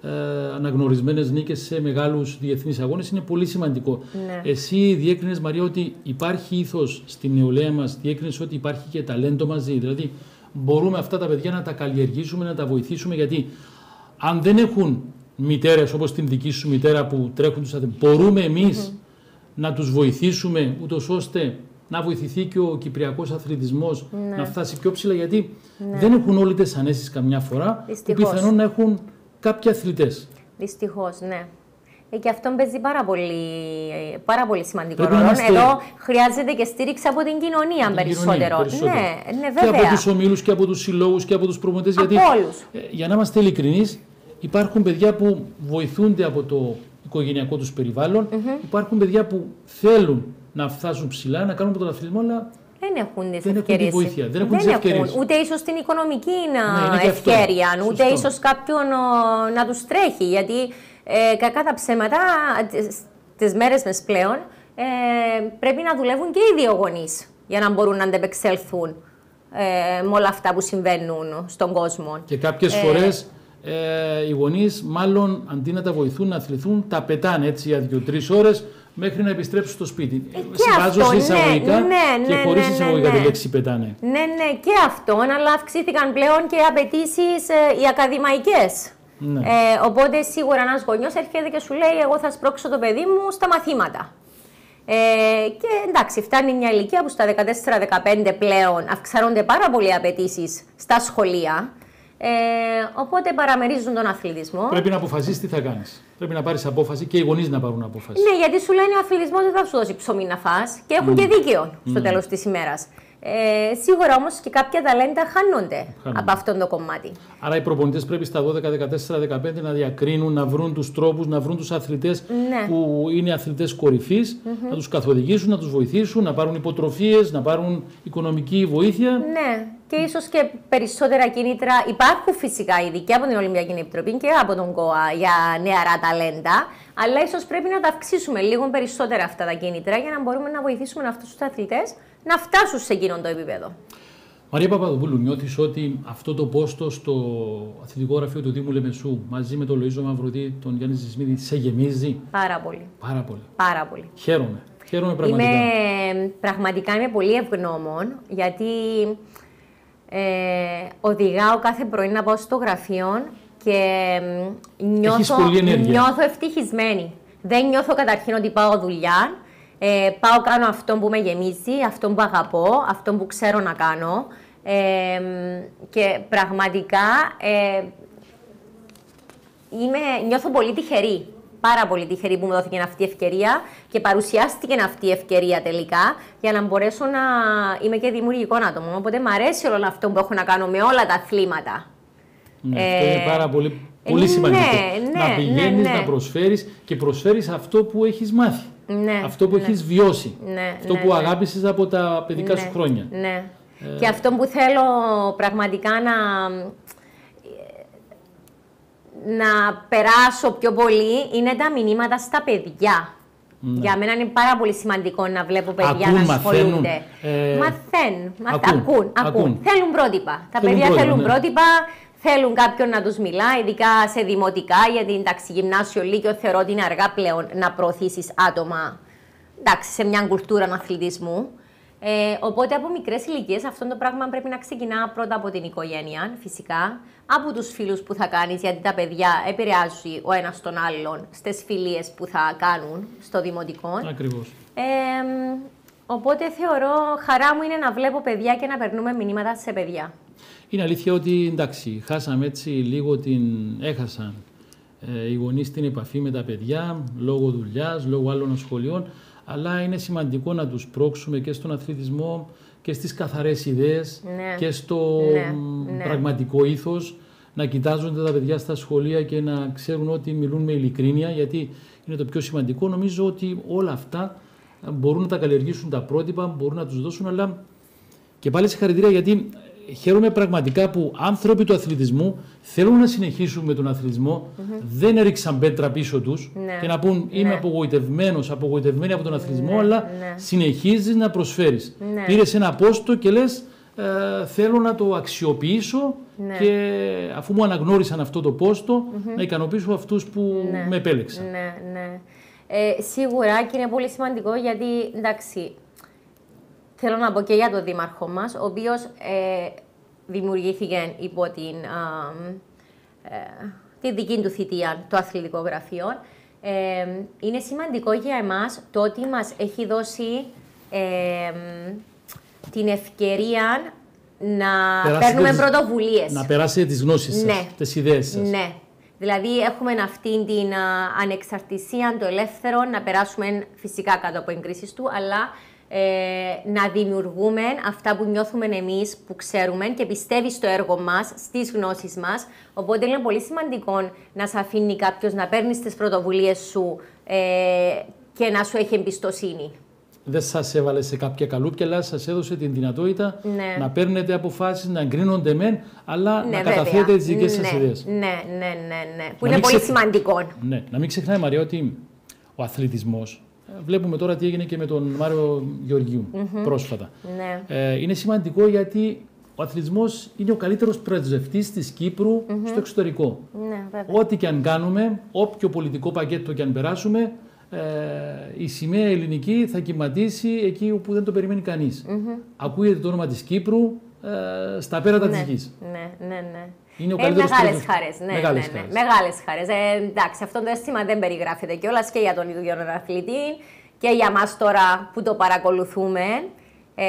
ε, αναγνωρισμένες νίκες σε μεγάλους διεθνείς αγώνες, είναι πολύ σημαντικό. Ναι. Εσύ διέκρινες Μαρία ότι υπάρχει ήθος στην νεολαία μας, διέκρινες ότι υπάρχει και ταλέντο μαζί, δηλαδή μπορούμε αυτά τα παιδιά να τα καλλιεργήσουμε, να τα βοηθήσουμε γιατί αν δεν έχουν μητέρες όπως την δική σου μητέρα που τρέχουν τους αδελφους Μπορούμε να τους βοηθήσουμε ούτως ώστε να βοηθηθεί και ο κυπριακός αθλητισμός ναι. να φτάσει πιο ψηλά γιατί ναι. δεν έχουν όλοι τις ανέσεις καμιά φορά Δυστυχώς. που πιθανόν να έχουν κάποιοι αθλητές. Δυστυχώς, ναι. Ε, και αυτό παίζει πάρα πολύ, πάρα σημαντικό ρόλο. Εδώ χρειάζεται και στήριξη από την κοινωνία από περισσότερο. Ναι, ε, ναι, βέβαια. Και από τους ομίλους και από τους συλλόγους και από τους προμηθευτές. Γιατί ε, για να είμαστε ειλικρινείς, Υπάρχουν παιδιά που βοηθούνται από το οικογενειακό τους περιβάλλον. Υπάρχουν παιδιά που θέλουν να φτάσουν ψηλά, να κάνουν τον αθλητισμό, αλλά δεν έχουν τις ευκαιρίε. Δεν, δεν έχουν, τις ευκαιρίες. ούτε ίσως την οικονομική να ναι, ευκαιρία, ούτε ίσως κάποιον να τους τρέχει. Γιατί ε, κακά τα ψέματα, τι μέρε μα πλέον, ε, πρέπει να δουλεύουν και οι δύο γονείς για να μπορούν να αντεπεξέλθουν ε, με όλα αυτά που συμβαίνουν στον κόσμο. Και κάποιες ε, φορές ε, οι γονείς, μάλλον αντί να τα βοηθούν να αθληθούν, τα πετάνε έτσι για δύο-τρει ώρες μέχρι να επιστρέψουν στο σπίτι. Ε, Συμβάζω ναι, σε εισαγωγικά ναι, ναι, και ναι, χωρίς ναι, ναι, εισαγωγικά τη λέξη πετάνε. Ναι, ναι, και αυτό. Αλλά αυξήθηκαν πλέον και οι απαιτήσεις ε, οι ακαδημαϊκές. Ναι. Ε, οπότε σίγουρα ένας γονιός έρχεται και σου λέει: Εγώ θα σπρώξω το παιδί μου στα μαθήματα. Ε, και εντάξει, φτάνει μια ηλικία που στα 14-15 πλέον αυξάνονται πάρα οι απαιτήσεις στα σχολεία. Ε, οπότε παραμερίζουν τον αθλητισμό. Πρέπει να αποφασίσεις τι θα κάνεις. Πρέπει να πάρεις απόφαση και οι γονείς να πάρουν απόφαση. Ναι, γιατί σου λένε ο αθλητισμός δεν θα σου δώσει ψωμί να φά και έχουν mm. και ναι. δίκαιο στο ναι. τέλος της ημέρας. Ε, σίγουρα όμως και κάποια ταλέντα χάνονται, από αυτό το κομμάτι. Άρα οι προπονητές πρέπει στα 12, 14, 15 να διακρίνουν, να βρουν τους τρόπους, να βρουν τους αθλητές ναι. που είναι αθλητές να τους καθοδηγήσουν, να τους βοηθήσουν, να πάρουν υποτροφίες, να πάρουν οικονομική βοήθεια. Ναι και ίσως και περισσότερα κίνητρα. Υπάρχουν φυσικά ήδη και από την Ολυμπιακή Επιτροπή και από τον ΚΟΑ για νεαρά ταλέντα. Αλλά ίσως πρέπει να τα αυξήσουμε λίγο περισσότερα αυτά τα κίνητρα για να μπορούμε να βοηθήσουμε αυτούς τους αθλητές να φτάσουν σε εκείνον το επίπεδο. Μαρία Παπαδοπούλου, νιώθεις ότι αυτό το πόστο στο αθλητικό γραφείο του Δήμου Λεμεσού μαζί με τον Λοίζο Μαυρωτή, τον Γιάννη Ζησμίδη, σε γεμίζει. Πάρα πολύ. Πάρα πολύ. Πάρα πολύ. Χαίρομαι. Χαίρομαι πραγματικά. Είμαι, ε, πραγματικά είμαι πολύ ευγνώμων γιατί ε, οδηγάω κάθε πρωί να πάω στο γραφείο και νιώθω, νιώθω ευτυχισμένη. Δεν νιώθω καταρχήν ότι πάω δουλειά. Ε, πάω κάνω αυτό που με γεμίζει, αυτό που αγαπώ, αυτό που ξέρω να κάνω. Ε, και πραγματικά είμαι, νιώθω πολύ τυχερή πάρα πολύ τυχερή που μου δόθηκε αυτή η ευκαιρία και παρουσιάστηκε αυτή η ευκαιρία τελικά για να μπορέσω να είμαι και δημιουργικό άτομο. Οπότε μου αρέσει όλο αυτό που έχω να κάνω με όλα τα αθλήματα. Ναι, ε, αυτό είναι πάρα πολύ, ναι, σημαντικό. Ναι, ναι, ναι, να πηγαίνει, να προσφέρεις και προσφέρεις αυτό που έχεις μάθει. Ναι. αυτό που ναι. έχεις βιώσει. Ναι, αυτό που αγάπησες από τα παιδικά σου χρόνια. Ναι. Ε, και αυτό που θέλω πραγματικά να, να περάσω πιο πολύ είναι τα μηνύματα στα παιδιά. Ναι. Για μένα είναι πάρα πολύ σημαντικό να βλέπω παιδιά να ασχολούνται. Ε... Μαθαίνουν, ακούν, Θέλουν πρότυπα. Τα παιδιά θέλουν ναι. πρότυπα, θέλουν κάποιον να τους μιλά, ειδικά σε δημοτικά, γιατί εντάξει, γυμνάσιο λύκειο θεωρώ ότι είναι αργά πλέον να προωθήσεις άτομα εντάξει, σε μια κουλτούρα αθλητισμού. Ε, οπότε από μικρές ηλικίες αυτό το πράγμα πρέπει να ξεκινά πρώτα από την οικογένεια, φυσικά, από τους φίλους που θα κάνεις, γιατί τα παιδιά επηρεάζουν ο ένας τον άλλον στις φιλίες που θα κάνουν στο δημοτικό. Ακριβώς. Ε, οπότε θεωρώ χαρά μου είναι να βλέπω παιδιά και να περνούμε μηνύματα σε παιδιά. Είναι αλήθεια ότι εντάξει, χάσαμε έτσι λίγο την. έχασαν ε, οι γονείς την επαφή με τα παιδιά λόγω δουλειάς, λόγω άλλων σχολείων αλλά είναι σημαντικό να τους πρόξουμε και στον αθλητισμό και στις καθαρές ιδέες ναι. και στο ναι. Ναι. πραγματικό ήθος να κοιτάζονται τα παιδιά στα σχολεία και να ξέρουν ότι μιλούν με ειλικρίνεια γιατί είναι το πιο σημαντικό. Νομίζω ότι όλα αυτά μπορούν να τα καλλιεργήσουν τα πρότυπα, μπορούν να τους δώσουν αλλά και πάλι συγχαρητήρια γιατί χαίρομαι πραγματικά που άνθρωποι του αθλητισμού θέλουν να συνεχίσουν με τον αθλητισμο δεν έριξαν πέτρα πίσω τους ναι. και να πούν ναι. Είμαι ναι. απογοητευμένος, απογοητευμένη από τον ναι. αθλητισμό, αλλά συνεχίζεις να προσφέρεις. Πήρες ένα πόστο και λες. «Ε, θέλω να το αξιοποιήσω και αφού μου αναγνώρισαν αυτό το ποστο να ικανοποιήσω αυτούς που με επέλεξαν. Ναι, ναι. Ε, σίγουρα και είναι πολύ σημαντικό γιατί εντάξει Θέλω να πω και για τον δήμαρχο μας, ο οποίος ε, δημιουργήθηκε υπό την, ε, τη δική του θητεία το αθλητικό γραφείο. Ε, είναι σημαντικό για εμάς το ότι μας έχει δώσει ε, την ευκαιρία να παίρνουμε τις... πρωτοβουλίες. Να περάσει τις γνώσεις ναι. τις ιδέες σας. Ναι. Δηλαδή έχουμε αυτή την ανεξαρτησία, το ελεύθερο, να περάσουμε φυσικά κάτω από εγκρίσεις του, αλλά ε, να δημιουργούμε αυτά που νιώθουμε εμείς που ξέρουμε και πιστεύει στο έργο μας, στις γνώσεις μας, Οπότε είναι πολύ σημαντικό να σε αφήνει κάποιος να παίρνεις τις πρωτοβουλίες σου ε, και να σου έχει εμπιστοσύνη. Δεν σας έβαλε σε κάποια καλούπια, αλλά σας έδωσε την δυνατότητα ναι. να παίρνετε αποφάσεις, να εγκρίνονται μεν, αλλά ναι, να καταθέτε τις δικές σας ναι, ιδέες. Ναι, ναι, ναι, ναι, Που είναι πολύ σημαντικό. Να μην ξεχνάει, Μαρία, ότι ο αθλητισμός Βλέπουμε τώρα τι έγινε και με τον Μάριο πρόσφατα. Ναι. Ε, είναι σημαντικό γιατί ο αθλητισμός είναι ο καλύτερος πρεσβευτή της κυπρου στο εξωτερικό. Ναι, Ό,τι και αν κάνουμε, όποιο πολιτικό πακέτο και αν περάσουμε, ε, η σημαία ελληνική θα κυματίσει εκεί όπου δεν το περιμένει κανείς. Ακούγεται το όνομα της Κύπρου ε, στα πέρατα ναι, της γης. Ναι, ναι, ναι. Είναι ο ε, Μεγάλε χαρές. Ναι, μεγάλες ναι, ναι Μεγάλες χαρές. Ε, εντάξει, αυτό το αίσθημα δεν περιγράφεται κιόλας και για τον ίδιο τον αθλητή και για μας τώρα που το παρακολουθούμε ε,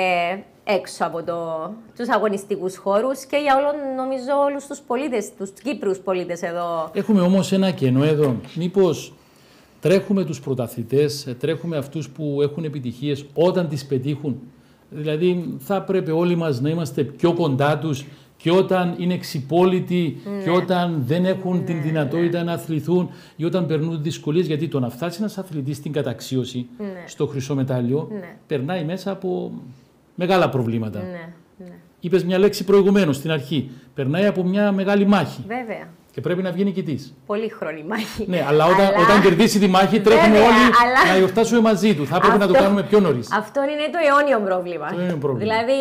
έξω από το, τους αγωνιστικούς χώρους και για όλων, νομίζω, όλους τους πολίτες, τους Κύπρους πολίτες εδώ. Έχουμε όμως ένα κενό εδώ. Μήπως τρέχουμε τους πρωταθλητές, ε, τρέχουμε αυτούς που έχουν επιτυχίες όταν τις πετύχουν. Δηλαδή θα πρέπει όλοι μας να είμαστε πιο κοντά τους και όταν είναι ξυπόλοιτοι ναι. και όταν δεν έχουν την ναι, δυνατότητα ναι. να αθληθούν ή όταν περνούν δυσκολίες. Γιατί το να φτάσει ένας αθλητής στην καταξίωση, ναι. στο χρυσό μετάλλιο, περνάει μέσα από μεγάλα προβλήματα. Ναι. Είπες μια λέξη προηγουμένως στην αρχή. Περνάει από μια μεγάλη μάχη. Βέβαια. Και πρέπει να βγει νικητής. η μάχη. Ναι, αλλά όταν, όταν κερδίσει τη μάχη, τρέχουμε όλοι να γιορτάσουμε μαζί του. Θα πρέπει να το κάνουμε πιο νωρίς. Αυτό είναι το αιώνιο πρόβλημα. Δηλαδή,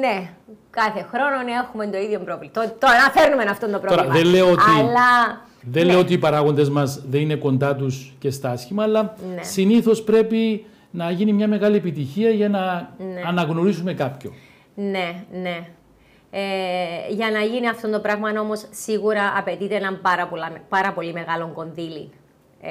ναι, κάθε χρόνο ναι, έχουμε το ίδιο πρόβλημα. Τώρα, φέρνουμε αυτό το πρόβλημα. Τώρα, δεν λέω ότι, αλλά... δεν ναι. οι παράγοντες μας δεν είναι κοντά τους και στα άσχημα, αλλά ναι. συνήθως πρέπει να γίνει μια μεγάλη επιτυχία για να ναι. αναγνωρίσουμε κάποιον. Ναι, ναι. Ε, για να γίνει αυτό το πράγμα όμως σίγουρα απαιτείται έναν πάρα, πολλά, πάρα πολύ μεγάλο κονδύλι ε,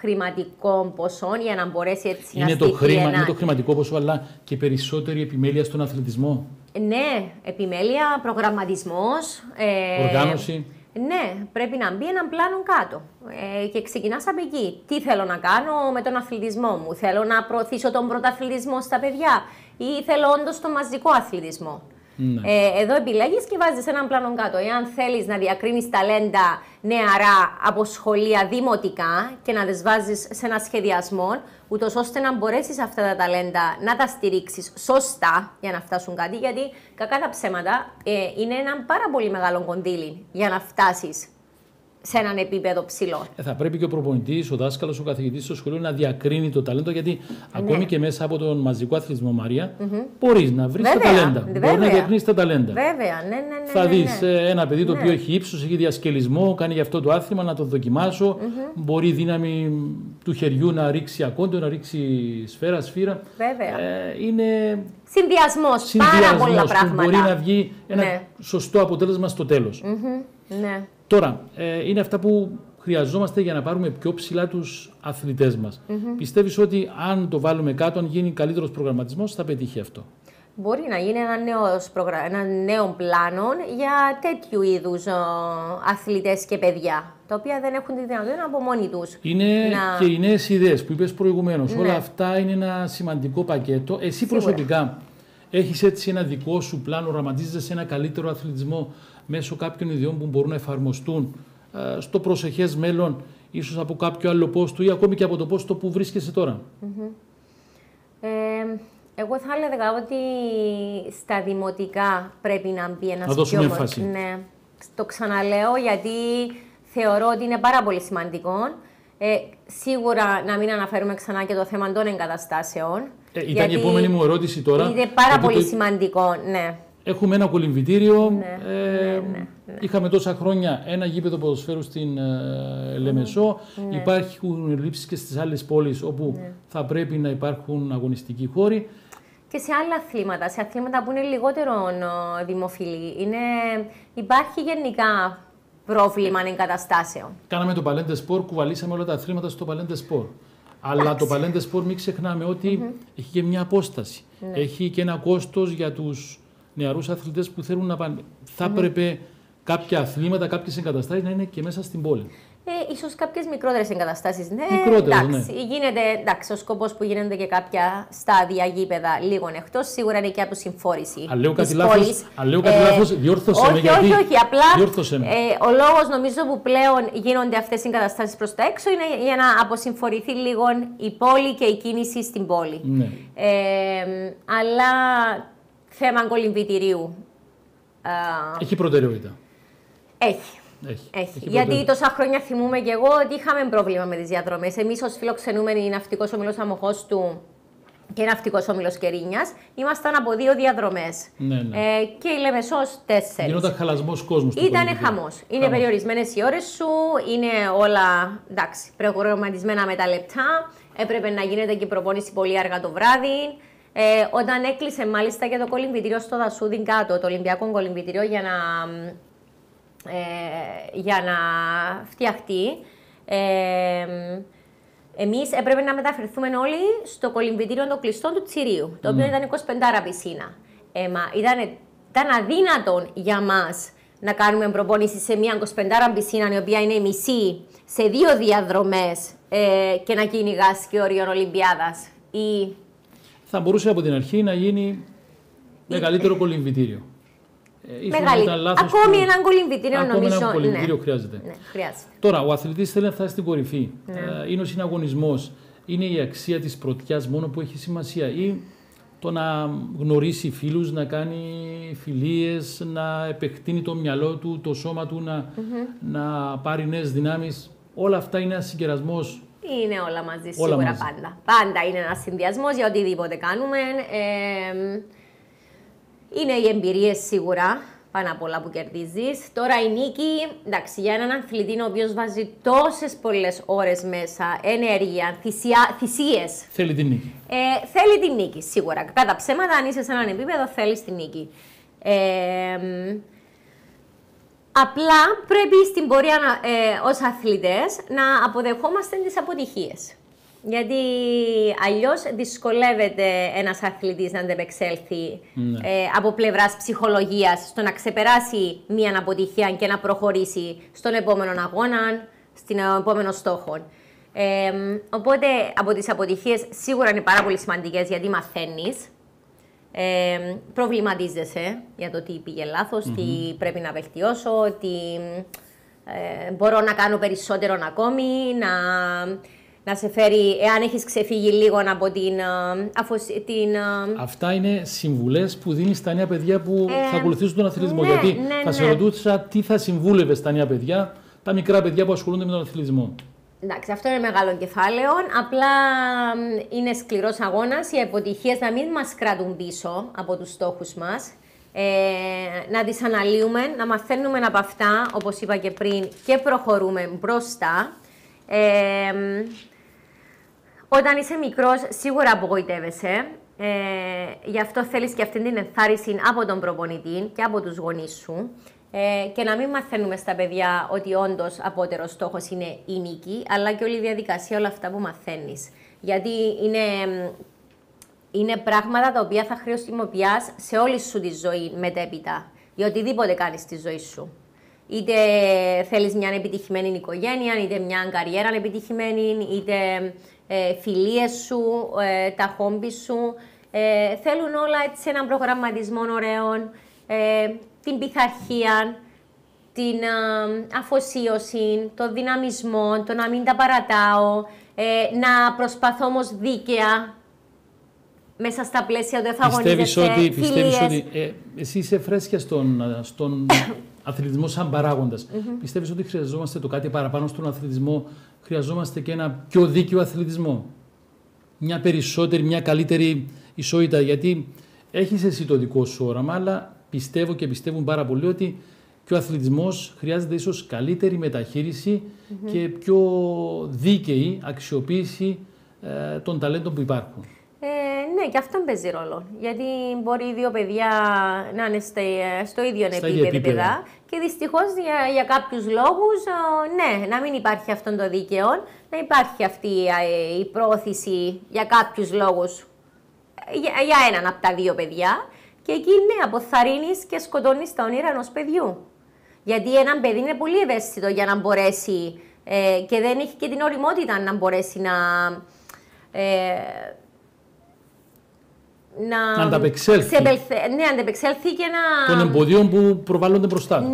χρηματικών ποσών για να μπορέσει έτσι είναι να το χρήμα, ένα... Είναι το χρηματικό ποσό αλλά και περισσότερη επιμέλεια στον αθλητισμό. Ναι, επιμέλεια, προγραμματισμός. Ε, Οργάνωση. Ναι, πρέπει να μπει έναν πλάνο κάτω ε, και ξεκινάς από εκεί. Τι θέλω να κάνω με τον αθλητισμό μου, θέλω να προωθήσω τον πρωταθλητισμό στα παιδιά ή θέλω όντως τον μαζικό αθλητισμό. Ναι. Ε, εδώ επιλέγεις και βάζεις έναν πλάνο κάτω. Εάν θέλεις να διακρίνεις ταλέντα νεαρά από σχολεία δημοτικά και να δεσβάζει σε ένα σχεδιασμό, ούτως ώστε να μπορέσεις αυτά τα ταλέντα να τα στηρίξεις σωστά για να φτάσουν κάτι. Γιατί κακά τα ψέματα ε, είναι ένα πάρα πολύ μεγάλο κονδύλι για να φτάσεις σε έναν επίπεδο ψηλό. Ε, θα πρέπει και ο προπονητής, ο δάσκαλος, ο καθηγητής στο σχολείο να διακρίνει το ταλέντο, γιατί ναι. ακόμη και μέσα από τον μαζικό αθλητισμό, Μαρία, mm -hmm. μπορείς να βρεις τα ταλέντα. Μπορεί να διακρίνεις τα ταλέντα. Βέβαια, ναι, ναι, ναι. Θα ναι, δεις ναι. Ε, ένα παιδί το οποίο έχει ύψος, έχει διασκελισμό, κάνει γι' αυτό το άθλημα, να το δοκιμάσω. Μπορεί δύναμη του χεριού να ρίξει ακόντο, να ρίξει σφαίρα, σφύρα. Βέβαια. Ε, είναι Συνδυασμός πάρα πολλά πράγματα. Μπορεί να βγει ένα σωστό αποτέλεσμα στο τέλος. Mm Ναι. Τώρα, ε, είναι αυτά που χρειαζόμαστε για να πάρουμε πιο ψηλά τους αθλητές μας. Mm-hmm. Πιστεύεις ότι αν το βάλουμε κάτω, αν γίνει καλύτερος προγραμματισμός, θα πετύχει αυτό. Μπορεί να γίνει ένα νέο, προγρα... ένα νέο πλάνο για τέτοιου είδους αθλητές και παιδιά, τα οποία δεν έχουν τη δυνατότητα από μόνοι τους. Είναι να... και οι νέες ιδέες που είπες προηγουμένως. Ναι. Όλα αυτά είναι ένα σημαντικό πακέτο. Εσύ προσωπικά έχεις έτσι ένα δικό σου πλάνο, οραματίζεσαι ένα καλύτερο αθλητισμό μέσω κάποιων ιδιών που μπορούν να εφαρμοστούν ε, στο προσεχές μέλλον, ίσως από κάποιο άλλο πόστο ή ακόμη και από το πόστο που βρίσκεσαι τώρα. ε, εγώ θα έλεγα ότι στα δημοτικά πρέπει να μπει ένας Να έμφαση. Ναι. Το ξαναλέω γιατί θεωρώ ότι είναι πάρα πολύ σημαντικό. Ε, σίγουρα να μην αναφέρουμε ξανά και το θέμα των εγκαταστάσεων. Ε, ήταν η επόμενη μου ερώτηση τώρα. Είναι πάρα πολύ σημαντικό, ναι. Έχουμε ένα κολυμβητήριο. Ναι, ε, ναι, ναι, ναι, είχαμε τόσα χρόνια ένα γήπεδο ποδοσφαίρου στην ε, Λεμεσό. Ναι. Υπάρχουν ρήψεις και στις άλλες πόλεις όπου θα πρέπει να υπάρχουν αγωνιστικοί χώροι. Και σε άλλα αθλήματα, σε αθλήματα που είναι λιγότερο δημοφιλή. Είναι... Υπάρχει γενικά πρόβλημα εγκαταστάσεων. Κάναμε το παλέντε σπορ, κουβαλήσαμε όλα τα αθλήματα στο παλέντε σπορ. Αλλά το παλέντε σπορ, μην ξεχνάμε ότι έχει και μια απόσταση. Έχει και ένα κόστος για τους νεαρούς αθλητές που θέλουν να πάνε. Θα ναι. έπρεπε κάποια αθλήματα, κάποιες εγκαταστάσεις να είναι και μέσα στην πόλη. Ε, ίσως κάποιες μικρότερες εγκαταστάσεις, ναι, εντάξει, ναι. Γίνεται, εντάξει, ο σκοπός που γίνονται και κάποια στάδια γήπεδα λίγων εκτός, σίγουρα είναι και από συμφόρηση Αν λέω κάτι αν λέω κάτι ε, λάθος, διόρθωσε όχι, με, γιατί... Όχι, όχι, απλά Ε, ο λόγος νομίζω που πλέον γίνονται αυτές οι εγκαταστάσεις προς τα έξω είναι για να αποσυμφορηθεί λίγο η πόλη και η κίνηση στην πόλη. Ναι. Ε, αλλά θέμα κολυμπητηρίου. Έχει προτεραιότητα. Έχει. Έχει. Έχει. Γιατί τόσα χρόνια θυμούμε και εγώ ότι είχαμε πρόβλημα με τις διαδρομές. Εμείς, ως φιλοξενούμενοι ναυτικός ομιλό Αμοχώ του και ναυτικός όμιλο Κερίνιας, ήμασταν από δύο διαδρομές. Ναι, ναι. Ε, και η Λεμεσός τέσσερις. Γινόταν χαλασμός κόσμου. Ήταν χαμός. Είναι περιορισμένες οι ώρες σου, είναι όλα εντάξει, προγραμματισμένα με τα λεπτά. Έπρεπε να γίνεται και η προπόνηση πολύ αργά το βράδυ. Ε, όταν έκλεισε μάλιστα και το κολυμπητήριο στο Δασούδιν κάτω, το Ολυμπιακό κολυμπητήριο, για να, ε, για να φτιαχτεί, ε, εμείς έπρεπε να μεταφερθούμε όλοι στο κολυμπητήριο των κλειστών του Τσιρίου, το οποίο mm. ήταν 25 πισίνα. Ε, ήταν, ήταν αδύνατον για μας να κάνουμε προπόνηση σε μια 25 πισίνα, η οποία είναι μισή, σε δύο διαδρομές ε, και να κυνηγάς και όριον Ολυμπιάδας ή θα μπορούσε από την αρχή να γίνει ε, μεγαλύτερο ε, κολυμβητήριο. Ε, Ακόμη που... ένα κολυμβητήριο Ακόμη νομίζω. Ένα κολυμβητήριο ναι. Χρειάζεται. Ναι, χρειάζεται. Τώρα, ο αθλητής θέλει να φτάσει στην κορυφή. Ναι. Ε, είναι ο συναγωνισμός. Είναι η αξία της πρωτιάς μόνο που έχει σημασία. Ή το να γνωρίσει φίλους, να κάνει φιλίες, να επεκτείνει το μυαλό του, το σώμα του, να, να πάρει νέες δυνάμεις. Όλα αυτά είναι ένας συγκερασμός είναι όλα μαζί, σίγουρα πάντα. Πάντα είναι ένας συνδυασμός για οτιδήποτε κάνουμε. είναι οι εμπειρίες σίγουρα πάνω απ' όλα που κερδίζεις. Τώρα η νίκη, εντάξει, για έναν αθλητή ο οποίος βάζει τόσες πολλές ώρες μέσα, ενέργεια, θυσίες. Θέλει την νίκη. Ε, θέλει την νίκη, σίγουρα. Κατά ψέματα, αν είσαι σε έναν επίπεδο, θέλεις την νίκη. Ε, Απλά πρέπει στην πορεία ε, ως αθλητές να αποδεχόμαστε τις αποτυχίες. Γιατί αλλιώς δυσκολεύεται ένας αθλητής να αντεπεξέλθει ναι. ε, από πλευράς ψυχολογίας στο να ξεπεράσει μία αποτυχία και να προχωρήσει στον ε, επόμενο αγώνα, στην επόμενο στόχο. Ε, οπότε από τις αποτυχίες σίγουρα είναι πάρα πολύ σημαντικές γιατί μαθαίνεις ε, προβληματίζεσαι για το τι πήγε λάθος, τι πρέπει να βελτιώσω, τι ε, μπορώ να κάνω περισσότερο ακόμη, να, να σε φέρει, εάν έχεις ξεφύγει λίγο από την... Ε, την ε, Αυτά είναι συμβουλές που δίνεις στα νέα παιδιά που θα ακολουθήσουν τον αθλητισμό. Ναι, Γιατί ναι, θα ναι. σε ρωτούσα τι θα συμβούλευες στα νέα παιδιά, τα μικρά παιδιά που ασχολούνται με τον αθλητισμό. Εντάξει, αυτό είναι μεγάλο κεφάλαιο. Απλά είναι σκληρός αγώνας. Οι αποτυχίες να μην μας κρατούν πίσω από τους στόχους μας. Ε, να τις αναλύουμε, να μαθαίνουμε από αυτά, όπως είπα και πριν, και προχωρούμε μπροστά. Ε, όταν είσαι μικρός, σίγουρα απογοητεύεσαι. Ε, γι' αυτό θέλεις και αυτή την ενθάρρυνση από τον προπονητή και από τους γονείς σου. Ε, και να μην μαθαίνουμε στα παιδιά ότι όντως απότερος στόχος είναι η νίκη, αλλά και όλη η διαδικασία, όλα αυτά που μαθαίνεις. Γιατί είναι, είναι πράγματα τα οποία θα χρησιμοποιεί σε όλη σου τη ζωή μετέπειτα. Για οτιδήποτε κάνεις στη ζωή σου. Είτε θέλεις μια επιτυχημένη οικογένεια, είτε μια καριέρα επιτυχημένη, είτε ε, φιλίες σου, ε, τα χόμπι σου. Ε, θέλουν όλα έτσι έναν προγραμματισμό ωραίων την πειθαρχία, την αφοσίωση, το δυναμισμό, το να μην τα παρατάω, ε, να προσπαθώ όμως δίκαια μέσα στα πλαίσια του εφαγωνίζεσαι, πιστεύεις ότι, πιστεύεις ότι ε, εσύ είσαι φρέσκια στον, στον αθλητισμό σαν παράγοντας. Πιστεύεις ότι χρειαζόμαστε το κάτι παραπάνω στον αθλητισμό, χρειαζόμαστε και ένα πιο δίκαιο αθλητισμό. Μια περισσότερη, μια καλύτερη ισότητα, γιατί έχεις εσύ το δικό σου όραμα, αλλά πιστεύω και πιστεύουν πάρα πολύ ότι και ο αθλητισμός χρειάζεται ίσως καλύτερη μεταχείριση και πιο δίκαιη αξιοποίηση ε, των ταλέντων που υπάρχουν. Ε, ναι, και αυτό παίζει ρόλο. Γιατί μπορεί οι δύο παιδιά να είναι στο ίδιο επίπεδο και δυστυχώς για, για κάποιους λόγους, ναι, να μην υπάρχει αυτό το δίκαιο, να υπάρχει αυτή ε, η πρόθεση για κάποιους λόγους ε, για, για έναν από τα δύο παιδιά. Και εκεί ναι, αποθαρρύνεις και σκοτώνεις τα όνειρα ενός παιδιού. Γιατί ένα παιδί είναι πολύ ευαίσθητο για να μπορέσει ε, και δεν έχει και την οριμότητα να μπορέσει να. Ε, να, ανταπεξέλθει. Ναι, ανταπεξέλθει και να. των εμποδίων που προβάλλονται μπροστά. Ναι,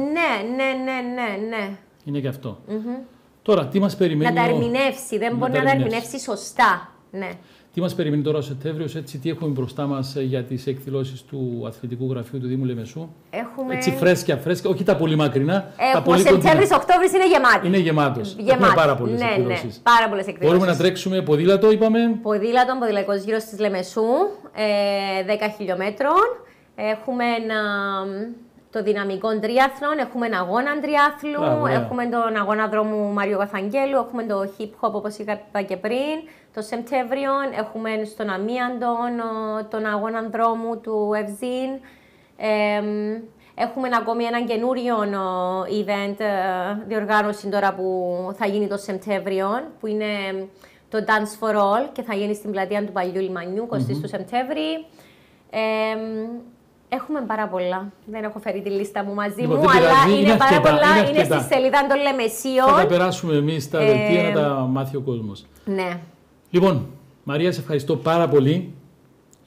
ναι, ναι, ναι. ναι. Είναι και αυτο mm-hmm. Τώρα, τι μας περιμένει. Να τα ερμηνεύσει, δεν μπορεί να, να τα ερμηνεύσει σωστά. Ναι. Τι μας περιμένει τώρα ο Σεπτέμβριος, έτσι τι έχουμε μπροστά μας ε, για τις εκδηλώσεις του Αθλητικού Γραφείου του Δήμου Λεμεσού. Έχουμε... Έτσι φρέσκια, φρέσκια, όχι τα πολύ μακρινά. Έχουμε τα πολύ ο Οκτώβριος είναι γεμάτο. Είναι γεμάτος. Έχουμε πάρα πολλές ναι, Ναι, πάρα πολλές εκδηλώσεις. Μπορούμε να τρέξουμε ποδήλατο, είπαμε. Ποδήλατο, ποδηλαϊκός γύρος της Λεμεσού, ε, 10 χιλιόμετρων. Έχουμε ένα το δυναμικό τριάθλων, έχουμε ένα αγώνα τριάθλου, έχουμε τον αγώνα δρόμου Μαριού Καθαγγέλου, έχουμε το hip hop όπως είπα και πριν, το Σεπτέμβριο, έχουμε στον Αμίαντον τον αγώνα δρόμου του Ευζήν. Ε, Έχουμε ακόμη ένα καινούριο event ε, διοργάνωση τώρα που θα γίνει το Σεπτέμβριο, που είναι το Dance for All και θα γίνει στην πλατεία του Παλιού Λιμανιού, 20 mm του Σεπτέμβρη. Έχουμε πάρα πολλά. Δεν έχω φέρει τη λίστα μου μαζί λοιπόν, μου, αλλά είναι, είναι πάρα πολλά. Είναι, στη σελίδα των Λεμεσίων. Θα τα περάσουμε εμείς τα ε... δελτία να τα μάθει ο κόσμος. Ναι. Λοιπόν, Μαρία, σε ευχαριστώ πάρα πολύ.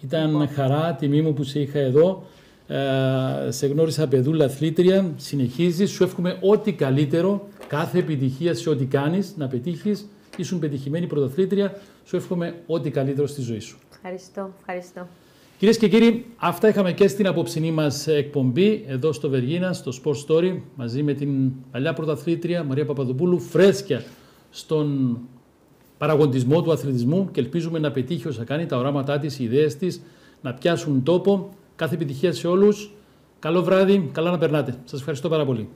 Ήταν λοιπόν. χαρά, τιμή μου που σε είχα εδώ. Ε, σε γνώρισα παιδούλα αθλήτρια. Συνεχίζεις. Σου εύχομαι ό,τι καλύτερο. Κάθε επιτυχία σε ό,τι κάνεις, να πετύχεις. Ήσουν πετυχημένη πρωταθλήτρια. Σου εύχομαι ό,τι καλύτερο στη ζωή σου. Ευχαριστώ, ευχαριστώ. Κυρίες και κύριοι, αυτά είχαμε και στην απόψηνή μας εκπομπή εδώ στο Βεργίνα, στο Sport Story, μαζί με την παλιά πρωταθλήτρια Μαρία Παπαδοπούλου, φρέσκια στον παραγωνισμό του αθλητισμού και ελπίζουμε να πετύχει όσα κάνει, τα οράματά της, οι ιδέες της να πιάσουν τόπο. Κάθε επιτυχία σε όλους. Καλό βράδυ, καλά να περνάτε. Σας ευχαριστώ πάρα πολύ.